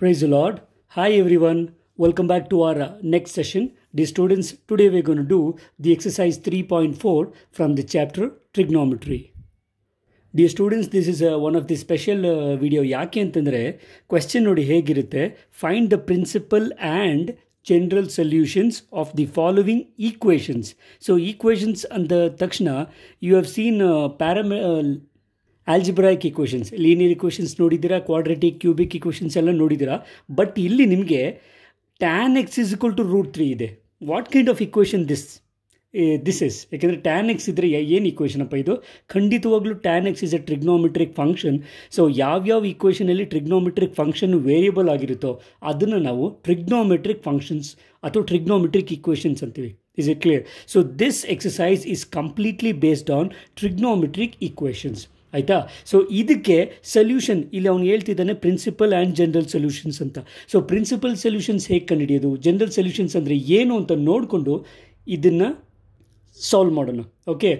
Praise the Lord. Hi everyone. Welcome back to our uh, next session. The students, today we're going to do the exercise 3.4 from the chapter Trigonometry. Dear students, this is uh, one of the special video. uh, video. Question Find the principal and general solutions of the following equations. So equations under takshna, you have seen uh, parameter. Uh, algebraic equations linear equations ನೋಡಿದ್ದೀರಾ quadratic cubic equations ಎಲ್ಲ ನೋಡಿದ್ದೀರಾ but ಇಲ್ಲಿ ನಿಮಗೆ tan x is equal to root three ಇದೆ what kind of equation this this is ಯಾಕೆಂದರೆ tan x ಇದ್ದರೆ ಏನು ಅಪ್ಪ ಇದು ಖಂಡಿತವಾಗಲೂ tan x is a trigonometric function so ಯಾವ್ಯಾವ ಇಕ್ವೇಷನಲ್ಲಿ ಟ್ರಿಗ್ನೋಮೆಟ್ರಿಕ್ ಫಂಕ್ಷನ್ ವೇರಿಯಬಲ್ ಆಗಿರುತ್ತೋ ಅದನ್ನು ನಾವು ಟ್ರಿಗ್ನೋಮೆಟ್ರಿಕ್ ಫಂಕ್ಷನ್ಸ್ ಅಥವಾ ಟ್ರಿಗ್ನೋಮೆಟ್ರಿಕ್ ಇಕ್ವೇಷನ್ಸ್ ಅಂತೀವಿ is it clear so this exercise is completely based on trigonometric equations ಆಯಿತಾ ಸೊ ಇದಕ್ಕೆ ಸೊಲ್ಯೂಷನ್ ಇಲ್ಲಿ ಅವ್ನು ಹೇಳ್ತಿದ್ದಾನೆ ಪ್ರಿನ್ಸಿಪಲ್ ಆ್ಯಂಡ್ ಜನರಲ್ ಸೊಲ್ಯೂಷನ್ಸ್ ಅಂತ ಸೊ ಪ್ರಿನ್ಸಿಪಲ್ ಸೊಲ್ಯೂಷನ್ಸ್ ಹೇಗೆ ಕಂಡುಹಿಡಿಯೋದು ಜನರಲ್ ಸೊಲ್ಯೂಷನ್ಸ್ ಅಂದರೆ ಏನು ಅಂತ ನೋಡಿಕೊಂಡು ಇದನ್ನು ಸಾಲ್ವ್ ಮಾಡೋಣ ಓಕೆ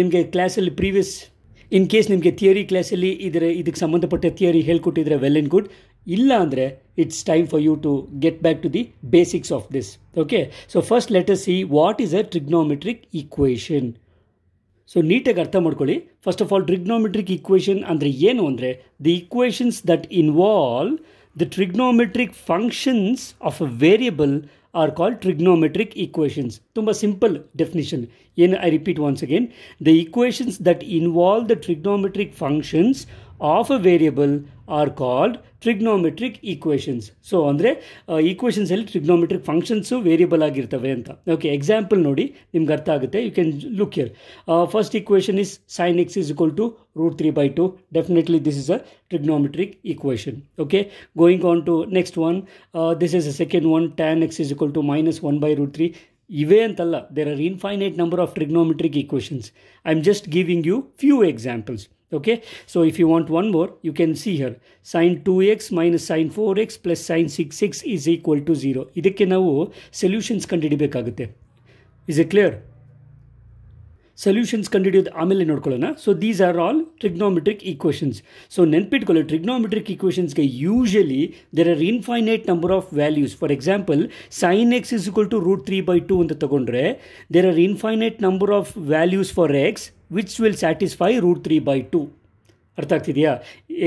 ನಿಮಗೆ ಕ್ಲಾಸಲ್ಲಿ ಪ್ರೀವಿಯಸ್ ಇನ್ ಕೇಸ್ ನಿಮಗೆ ಥಿಯರಿ ಕ್ಲಾಸಲ್ಲಿ ಇದರ ಇದಕ್ಕೆ ಸಂಬಂಧಪಟ್ಟ ಥಿಯರಿ ಹೇಳ್ಕೊಟ್ಟಿದ್ರೆ ವೆಲ್ ಆ್ಯಂಡ್ ಗುಡ್ ಇಲ್ಲ ಅಂದರೆ it's time for you to get back to the basics of this okay so first letter see what is a trigonometric equation so ನೀಟಾಗಿ ಅರ್ಥ ಮಾಡ್ಕೊಳ್ಳಿ first of all trigonometric equation ಅಂದರೆ ಏನು ಅಂದರೆ the equations that involve the trigonometric functions of a variable are called trigonometric equations ತುಂಬ simple definition ಏನು I repeat once again the equations that involve the trigonometric functions of a variable are called trigonometric equations so ಅಂದರೆ ಈಕ್ವೇಷನ್ಸಲ್ಲಿ trigonometric functions variable ಆಗಿರ್ತವೆ ಅಂತ okay example ನೋಡಿ ನಿಮ್ಗೆ ಅರ್ಥ ಆಗುತ್ತೆ you can look here first equation is sine x is equal to root three by two definitely this is a trigonometric equation okay going on to next one this is a second one tan x is equal to minus one by root three ಇವೇ ಅಂತಲ್ಲ there are infinite number of trigonometric equations I am just giving you few examples okay so if you want one more you can see here minus 2x minus x 4x plus six 6x is equal to 0 ಇದಕ್ಕೆ ನಾವು solutions ಕಂಡುಹಿಡಬೇಕಾಗುತ್ತೆ is it clear solutions ಕಂಡುಹಿಡಿಯೋದು ಆಮೇಲೆ ನೋಡ್ಕೊಳ್ಳೋಣ so these are all trigonometric equations so ನೆನ್ಪಿಟ್ಕೊಳ್ಳೋ trigonometric ಈಕ್ವೇಷನ್ಸ್ಗೆ usually there are infinite number of values for example sine x is equal to root three by two ಅಂತ ತೊಗೊಂಡ್ರೆ there are infinite number of values for x which will satisfy root three by two ಅರ್ಥ ಆಗ್ತಿದೆಯಾ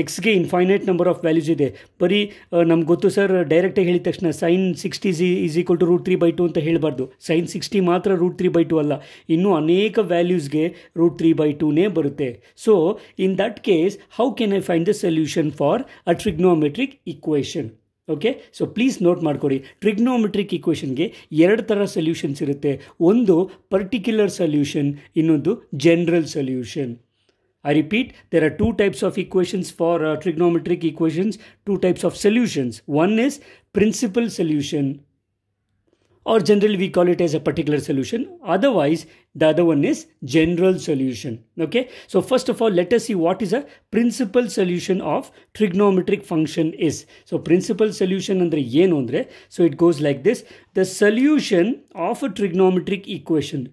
ಎಕ್ಸ್ಗೆ infinite number of values ಇದೆ ಬರೀ ನಮ್ಗೆ ಗೊತ್ತು sir ಡೈರೆಕ್ಟಾಗಿ ಹೇಳಿದ ತಕ್ಷಣ sine sixty see is equal to root three by two ಅಂತ ಹೇಳಬಾರ್ದು ಸೈನ್ ಸಿಕ್ಸ್ಟಿ ಮಾತ್ರ ರೂಟ್ ತ್ರೀ ಬೈ ಟು ಅಲ್ಲ ಇನ್ನೂ ಅನೇಕ ವ್ಯಾಲ್ಯೂಸ್ಗೆ ರೂಟ್ ತ್ರೀ ಬೈ ಟೂನೇ ಬರುತ್ತೆ so in that case how can I find the solution for a trigonometric equation okay so please note ಮಾಡ್ಕೊಡಿ ಟ್ರಿಗ್ನೋಮೆಟ್ರಿಕ್ ಇಕ್ವೇಷನ್ಗೆ ಎರಡು ಥರ ಸೊಲ್ಯೂಷನ್ಸ್ ಇರುತ್ತೆ ಒಂದು ಪರ್ಟಿಕ್ಯುಲರ್ ಸೊಲ್ಯೂಷನ್ ಇನ್ನೊಂದು general solution I repeat there are two types of equations for trigonometric equations two types of solutions one is principal solution or generally we call it as a particular solution. Otherwise, the other one is general solution. Okay. So first of all, let us see what is a principal solution of trigonometric function is. So principal solution andre yen andre. So it goes like this. The solution of a trigonometric equation.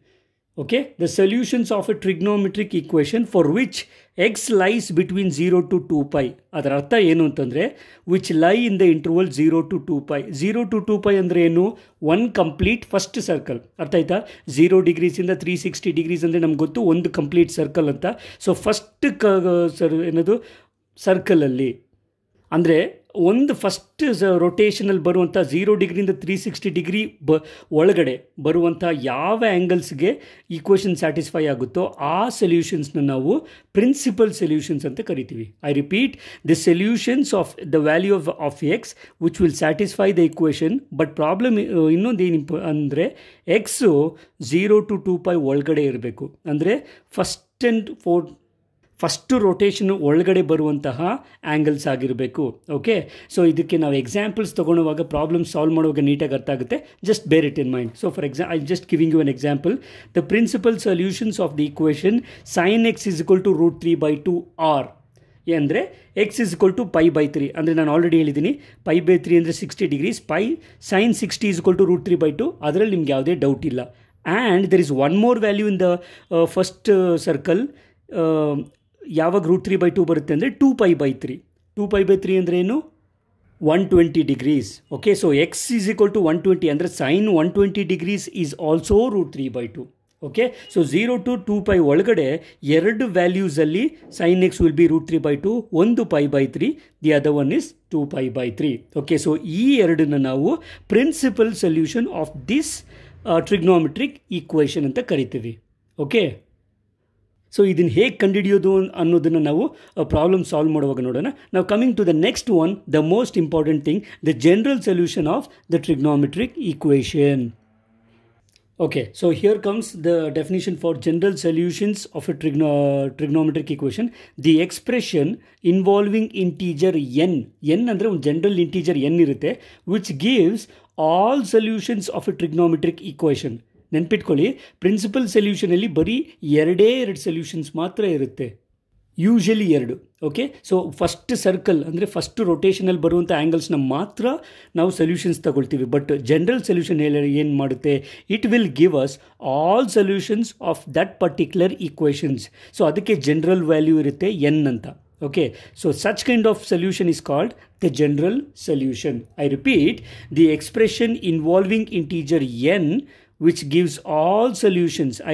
okay the solutions of a trigonometric equation for which x lies between 0 to 2 pi ಅದರ ಅರ್ಥ ಏನು ಅಂತಂದರೆ which lie in the interval zero to two pi zero to two pi ಅಂದರೆ ಏನು one complete first circle ಅರ್ಥ ಆಯ್ತಾ 0 ಡಿಗ್ರೀಸಿಂದ three sixty degrees ಅಂದರೆ ನಮ್ಗೆ ಗೊತ್ತು ಒಂದು ಕಂಪ್ಲೀಟ್ ಸರ್ಕಲ್ ಅಂತ ಸೊ ಫಸ್ಟ್ ಕ ಸರ್ ಏನದು ಸರ್ಕಲಲ್ಲಿ ಅಂದರೆ ಒಂದು ಫಸ್ಟ್ ರೊಟೇಷನಲ್ಲಿ ಬರುವಂಥ ಝೀರೋ ಡಿಗ್ರಿಯಿಂದ ತ್ರೀ ಸಿಕ್ಸ್ಟಿ ಡಿಗ್ರಿ ಬ ಒಳಗಡೆ ಬರುವಂಥ ಯಾವ ಆ್ಯಂಗಲ್ಸ್ಗೆ ಈಕ್ವೇಷನ್ ಸ್ಯಾಟಿಸ್ಫೈ ಆಗುತ್ತೋ ಆ ಸೊಲ್ಯೂಷನ್ಸ್ನ ನಾವು ಪ್ರಿನ್ಸಿಪಲ್ ಸೊಲ್ಯೂಷನ್ಸ್ ಅಂತ ಕರಿತೀವಿ I repeat the solutions of the value of of x which will satisfy the equation but problem ಇನ್ನೊಂದು ಏನು ಇಂಪ ಅಂದರೆ x zero to two pi ಒಳಗಡೆ ಇರಬೇಕು ಅಂದರೆ first and four first rotation ಒಳಗಡೆ ಬರುವಂತಹ ಆ್ಯಂಗಲ್ಸ್ ಆಗಿರಬೇಕು ಓಕೆ ಸೊ ಇದಕ್ಕೆ ನಾವು ಎಕ್ಸಾಂಪಲ್ಸ್ ತೊಗೊಳ್ಳುವಾಗ ಪ್ರಾಬ್ಲಮ್ ಸಾಲ್ವ್ ಮಾಡುವಾಗ ನೀಟಾಗಿ ಅರ್ಥ ಆಗುತ್ತೆ just bear it in mind so for ಎಕ್ಸಾ I just giving you an example the principal solutions of the equation sine x is equal to root three by two or ಅಂದರೆ x is equal to pi by three ಅಂದರೆ ನಾನು already ಹೇಳಿದ್ದೀನಿ pi by three ಅಂದರೆ sixty degrees pi sine sixty is equal to root three by two ಅದರಲ್ಲಿ ನಿಮ್ಗೆ ಯಾವುದೇ doubt ಇಲ್ಲ and there is one more value in the first circle ಯಾವಾಗ root three by two ಬರುತ್ತೆ ಅಂದರೆ two pi by three two pi by three ಅಂದರೆ ಏನು one twenty degrees okay so x is equal to one twenty ಅಂದರೆ sine one twenty degrees is also root three by two okay so zero to two pi ಒಳಗಡೆ ಎರಡು ವ್ಯಾಲ್ಯೂಸಲ್ಲಿ sine x will be root three by two ಒಂದು pi by three the other one is two pi by three okay so ಈ ಎರಡನ್ನ ನಾವು principal solution of this trigonometric equation ಅಂತ ಕರಿತೀವಿ okay so ಇದನ್ನು ಹೇಗೆ ಕಂಡುಹಿಡಿಯೋದು ಅನ್ನೋದನ್ನು ನಾವು ಪ್ರಾಬ್ಲಮ್ ಸಾಲ್ವ್ ಮಾಡುವಾಗ ನೋಡೋಣ ನಾವು coming to the next one the most important thing the general solution of the trigonometric equation okay so here comes the definition for general solutions of a ಟ್ರಿಗ್ನೋ trigonometric equation the expression involving integer n n ಅಂದರೆ ಒಂದು general integer n ಇರುತ್ತೆ which gives all solutions of a trigonometric equation ನೆನ್ಪಿಟ್ಕೊಳ್ಳಿ principal ಸೊಲ್ಯೂಷನಲ್ಲಿ ಬರೀ ಎರಡೇ ಎರಡು solutions ಮಾತ್ರ ಇರುತ್ತೆ ಯೂಶಲಿ ಎರಡು ಓಕೆ ಸೊ ಫಸ್ಟ್ ಸರ್ಕಲ್ ಅಂದರೆ ಫಸ್ಟ್ ರೊಟೇಷನಲ್ಲಿ ಬರುವಂಥ ಆ್ಯಂಗಲ್ಸ್ನ ಮಾತ್ರ ನಾವು ಸೊಲ್ಯೂಷನ್ಸ್ ತಗೊಳ್ತೀವಿ ಬಟ್ ಜನರಲ್ ಸೊಲ್ಯೂಷನ್ ಏನು ಮಾಡುತ್ತೆ it will give us all solutions of that particular equations so ಅದಕ್ಕೆ ಜನರಲ್ ವ್ಯಾಲ್ಯೂ ಇರುತ್ತೆ ಎನ್ ಅಂತ okay so such kind of solution is called the general solution I repeat the expression involving integer n which gives all solutions I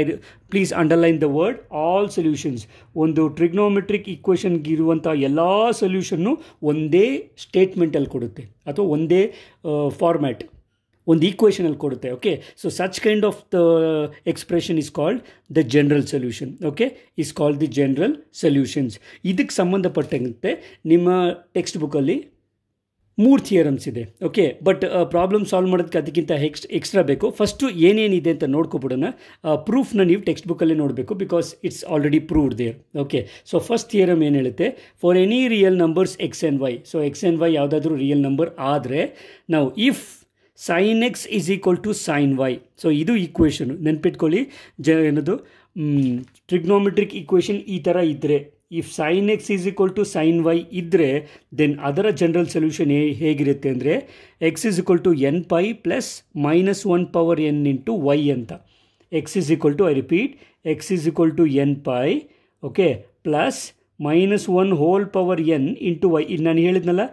please underline the word all solutions ಒಂದು trigonometric ಇಕ್ವೇಷನ್ಗೆ ಇರುವಂಥ ಎಲ್ಲ ಸೊಲ್ಯೂಷನ್ನು ಒಂದೇ ಸ್ಟೇಟ್ಮೆಂಟಲ್ಲಿ ಕೊಡುತ್ತೆ ಅಥವಾ ಒಂದೇ format ಒಂದು ಈಕ್ವೇಷನಲ್ಲಿ ಕೊಡುತ್ತೆ okay so such kind of the expression is called the general solution okay is called the general solutions ಇದಕ್ಕೆ ಸಂಬಂಧಪಟ್ಟಂತೆ ನಿಮ್ಮ ಟೆಕ್ಸ್ಟ್ ಬುಕ್ಕಲ್ಲಿ ಮೂರು ಥಿಯರಮ್ಸ್ ಇದೆ ಓಕೆ ಬಟ್ ಪ್ರಾಬ್ಲಮ್ ಸಾಲ್ವ್ ಮಾಡೋದಕ್ಕೆ ಅದಕ್ಕಿಂತ ಎಕ್ಸ್ ಎಕ್ಸ್ಟ್ರಾ ಬೇಕು ಫಸ್ಟು ಏನೇನಿದೆ ಅಂತ ನೋಡ್ಕೊಬಿಡೋಣ ಪ್ರೂಫ್ನ uh, ನೀವು ಟೆಕ್ಸ್ಟ್ ಬುಕ್ಕಲ್ಲೇ ನೋಡಬೇಕು because it's already proved there okay so first theorem ಏನು ಹೇಳುತ್ತೆ for any real numbers x and y so x and y ಯಾವುದಾದ್ರೂ ರಿಯಲ್ ನಂಬರ್ ಆದರೆ ನಾವು if sine x is equal to sine y so ಇದು equation ನೆನ್ಪಿಟ್ಕೊಳ್ಳಿ ಜ ಏನದು trigonometric equation ಈ ಥರ ಇದ್ದರೆ if sine x is equal to sine y ಇದ್ದರೆ ದೆನ್ ಅದರ ಜನರಲ್ ಸೊಲ್ಯೂಷನ್ ಹೇಗಿರುತ್ತೆ ಅಂದರೆ x is equal to n pi plus minus one power n into y ಅಂತ x is equal to I repeat x is equal to n pi okay plus minus one whole power n into y ಇದು ನಾನು ಹೇಳಿದ್ನಲ್ಲ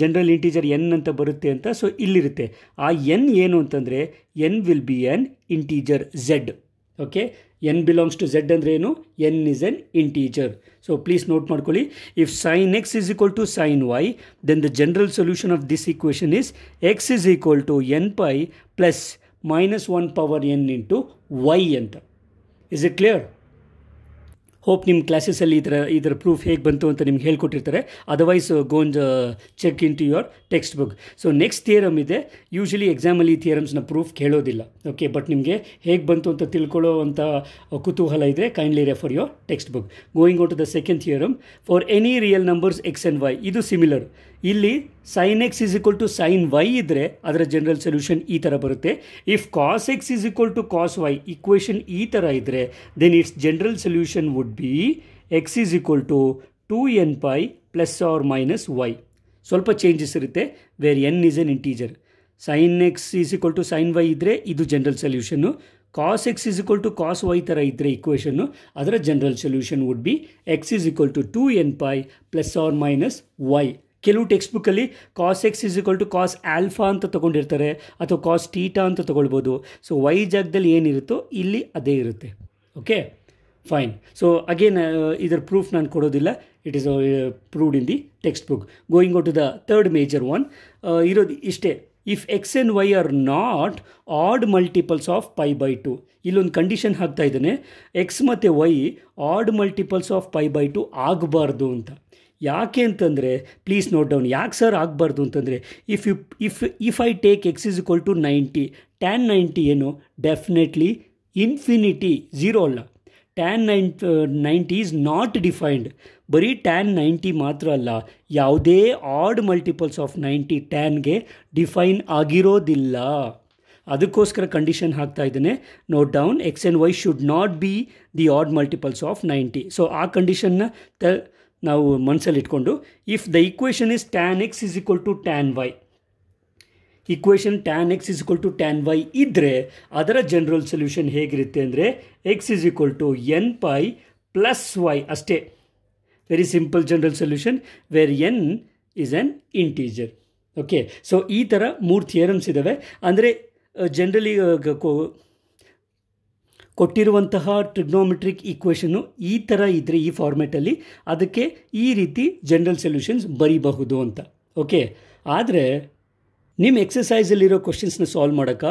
general integer N ಅಂತ ಬರುತ್ತೆ ಅಂತ so ಇಲ್ಲಿರುತ್ತೆ ಆ n ಏನು ಅಂತಂದರೆ n will be n integer z okay n belongs to z andre n is an integer so please note markoli if sin x is equal to sin y then the general solution of this equation is x is equal to n pi plus minus 1 power n into y enter is it clear hope ನಿಮ್ಮ ಕ್ಲಾಸಸಲ್ಲಿ ಇದರ ಇದರ proof ಹೇಗೆ ಬಂತು ಅಂತ ನಿಮ್ಗೆ ಹೇಳ್ಕೊಟ್ಟಿರ್ತಾರೆ otherwise gonna check in to your text book so next theorem ಇದೆ ಯೂಶಲಿ ಎಕ್ಸಾಮಲ್ಲಿ ಈ ಥಿಯರಮ್ಸ್ನ ಪ್ರೂಫ್ ಕೇಳೋದಿಲ್ಲ ಓಕೆ ಬಟ್ ನಿಮಗೆ ಹೇಗೆ ಬಂತು ಅಂತ ತಿಳ್ಕೊಳ್ಳೋ ಅಂತ uh, ಕುತೂಹಲ ಇದ್ದರೆ kindly refer your text book going out the second theorem for any real numbers x and y ಇದು ಸಿಮಿಲರ್ ಇಲ್ಲಿ sine x is equal to sine y ಇದ್ದರೆ ಅದರ ಜನರಲ್ ಸೊಲ್ಯೂಷನ್ ಈ ಥರ ಬರುತ್ತೆ if cos x is equal to cos y equation ಈ ಥರ ಇದ್ದರೆ then its general solution would be x is equal to two n pi plus or minus y ಸ್ವಲ್ಪ changes ಇರುತ್ತೆ where n is N integer sine x is equal to sine y ಇದ್ದರೆ ಇದು general ಸೊಲ್ಯೂಷನ್ನು cos x is equal to cos y ಥರ ಇದ್ದರೆ ಇಕ್ವೇಷನ್ನು ಅದರ general solution would be x is equal to two n pi plus or minus y ಕೆಲವು text ಬುಕ್ಕಲ್ಲಿ cos x is equal to cos alpha ಅಂತ ತೊಗೊಂಡಿರ್ತಾರೆ ಅಥವಾ ಕಾಸ್ ಟೀಟಾ ಅಂತ ತೊಗೊಳ್ಬೋದು ಸೊ ವೈ ಜಾಗದಲ್ಲಿ ಏನಿರುತ್ತೋ ಇಲ್ಲಿ ಅದೇ ಇರುತ್ತೆ ಓಕೆ ಫೈನ್ ಸೊ ಅಗೇನ್ ಇದರ ಪ್ರೂಫ್ ನಾನು ಕೊಡೋದಿಲ್ಲ it is proved in the text book going out to the third major one ಇರೋದು ಇಷ್ಟೇ if x and y are not odd multiples of pi by two ಇಲ್ಲೊಂದು condition ಹಾಕ್ತಾ ಇದ್ದಾನೆ x ಮತ್ತು y odd multiples of pi by two ಆಗಬಾರ್ದು ಅಂತ ಯಾಕೆ ಅಂತಂದರೆ ಪ್ಲೀಸ್ ನೋಟ್ ಡೌನ್ ಯಾಕೆ ಸರ್ ಆಗಬಾರ್ದು ಅಂತಂದರೆ if you if if I take X is equal to ninety tan ninety ಏನು ಡೆಫಿನೆಟ್ಲಿ ಇನ್ಫಿನಿಟಿ ಝೀರೋ ಅಲ್ಲ tan nine ninety is not defined ಬರೀ ಟ್ಯಾನ್ ನೈಂಟಿ ಮಾತ್ರ ಅಲ್ಲ ಯಾವುದೇ ಆಡ್ ಮಲ್ಟಿಪಲ್ಸ್ ಆಫ್ ನೈಂಟಿ ಟ್ಯಾನ್ಗೆ ಡಿಫೈನ್ ಆಗಿರೋದಿಲ್ಲ ಅದಕ್ಕೋಸ್ಕರ ಕಂಡೀಷನ್ ಹಾಕ್ತಾ ಇದ್ದೇನೆ note down x and y should not be the odd multiples of ninety so ಆ ಕಂಡೀಷನ್ನ ತ ನಾವು ಮನಸ್ಸಲ್ಲಿ ಇಟ್ಕೊಂಡು if the equation is tan x is equal to tan y equation tan x is equal to tan y ಇದ್ದರೆ ಅದರ general solution ಹೇಗಿರುತ್ತೆ ಅಂದರೆ x is equal to n pi plus y ಅಷ್ಟೇ very simple general solution where n is n integer okay so ಈ ಥರ ಮೂರು theorems ಇದ್ದಾವೆ ಅಂದರೆ ಜನರಲಿ ಕೊಟ್ಟಿರುವಂತಹ ಟ್ರಿಗ್ನೋಮೆಟ್ರಿಕ್ ಈಕ್ವೇಷನ್ನು ಈ ಥರ ಇದ್ದರೆ ಈ ಫಾರ್ಮೆಟಲ್ಲಿ ಅದಕ್ಕೆ ಈ ರೀತಿ ಜನರಲ್ ಸೊಲ್ಯೂಷನ್ಸ್ ಬರೀಬಹುದು ಅಂತ ಓಕೆ ಆದರೆ ನಿಮ್ಮ ಎಕ್ಸಸೈಸಲ್ಲಿರೋ ಕ್ವಶನ್ಸ್ನ ಸಾಲ್ವ್ ಮಾಡೋಕ್ಕೆ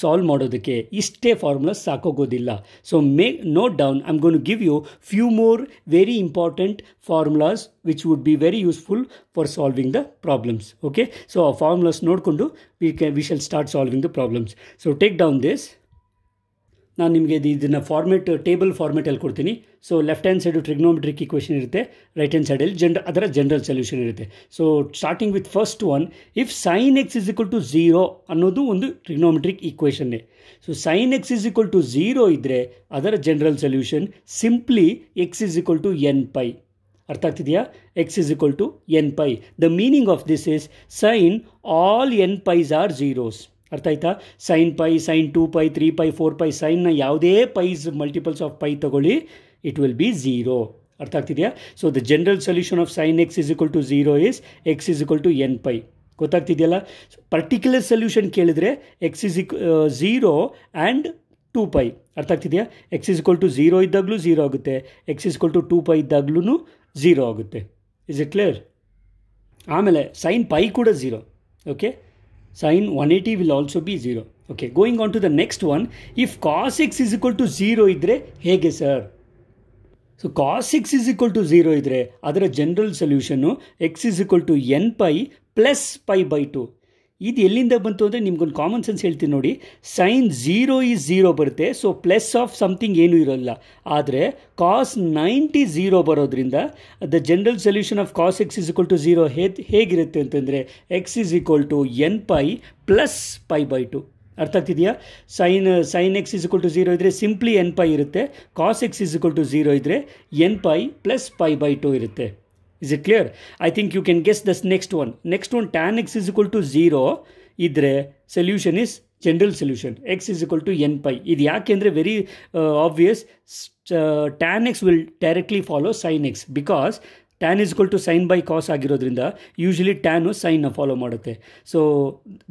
ಸಾಲ್ವ್ ಮಾಡೋದಕ್ಕೆ ಇಷ್ಟೇ ಫಾರ್ಮುಲಾ ಸಾಕೋಗೋದಿಲ್ಲ so may note down I am gonna give you few more very important formulas which would be very useful for solving the problems okay so ಆ formulas ನೋಡಿಕೊಂಡು we can we shall start solving the problems so take down this ನಾನು ನಿಮಗೆ ಇದನ್ನು format table ಫಾರ್ಮೆಟಲ್ಲಿ ಕೊಡ್ತೀನಿ so left hand side trigonometric equation ಇರುತ್ತೆ right hand ಸೈಡಲ್ಲಿ ಜನ್ ಅದರ ಜನರಲ್ ಸೊಲ್ಯೂಷನ್ ಇರುತ್ತೆ so starting with first one if sine x is equal to zero ಅನ್ನೋದು ಒಂದು ಟ್ರಿಗ್ನೋಮೆಟ್ರಿಕ್ ಈಕ್ವೇಷನ್ನೇ so sine x is equal to zero ಇದ್ದರೆ ಅದರ general solution simply x is equal to n pi ಅರ್ಥ ಆಗ್ತಿದೆಯಾ x is equal to n pi the meaning of this is sine all n pis are zeros ಅರ್ಥ ಆಯ್ತಾ sine pi sine two pi three pi four pi ಸೈನ್ನ ಯಾವುದೇ pis multiples of pi ತಗೊಳ್ಳಿ it will be zero ಅರ್ಥ ಆಗ್ತಿದೆಯಾ so the general solution of sine x is equal to zero is x is equal to n pi ಗೊತ್ತಾಗ್ತಿದೆಯಲ್ಲ particular solution ಕೇಳಿದರೆ x is ಇಕ್ zero and two pi ಅರ್ಥ ಆಗ್ತಿದೆಯಾ x is equal to zero ಇದ್ದಾಗಲೂ zero ಆಗುತ್ತೆ x is equal to two pi ಇದ್ದಾಗ್ಲೂ zero ಆಗುತ್ತೆ is it clear ಆಮೇಲೆ ಸೈನ್ ಪೈ ಕೂಡ zero okay sine 180 will also be 0. Okay, going on to the next one. If cos x is equal to 0, hege sir? So cos x is equal to 0, idre. other general solution, no, x is equal to n pi plus pi by 2. ಇದು ಎಲ್ಲಿಂದ ಬಂತು ಅಂದರೆ ನಿಮ್ಗೊಂದು common sense ಹೇಳ್ತೀನಿ ನೋಡಿ sine zero is zero ಬರುತ್ತೆ so plus of something ಏನೂ ಇರೋಲ್ಲ ಆದರೆ ಕಾಸ್ ನೈಂಟಿ ಝೀರೋ ಬರೋದ್ರಿಂದ the general solution of cos x is equal to zero ಹೇ ಹೇಗಿರುತ್ತೆ ಅಂತಂದರೆ x is equal to n pi plus pi by two ಅರ್ಥ ಆಗ್ತಿದೆಯಾ sine sine x is equal to zero ಇದ್ದರೆ ಸಿಂಪ್ಲಿ ಎನ್ ಪೈ ಇರುತ್ತೆ cos x is equal to zero ಇದ್ದರೆ n pi plus pi by to ಇರುತ್ತೆ is it clear I think you can guess thus next one next one tan x is equal to zero ಇದ್ದರೆ solution is general solution x is equal to n pi ಇದು ಯಾಕೆ ಅಂದರೆ very obvious tan x will directly follow sine x because tan is equal to sine by cos ಆಗಿರೋದ್ರಿಂದ usually tan ಸೈನ್ನ follow ಮಾಡುತ್ತೆ so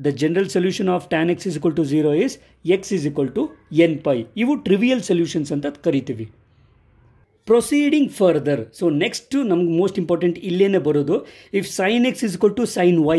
the general solution of tan x is equal to zero is x is equal to n pi ಇವು trivial solutions ಅಂತ ಕರಿತೀವಿ proceeding further so next ನಮ್ಗೆ most important ಇಲ್ಲೇ ಬರೋದು if sine x is equal to sine y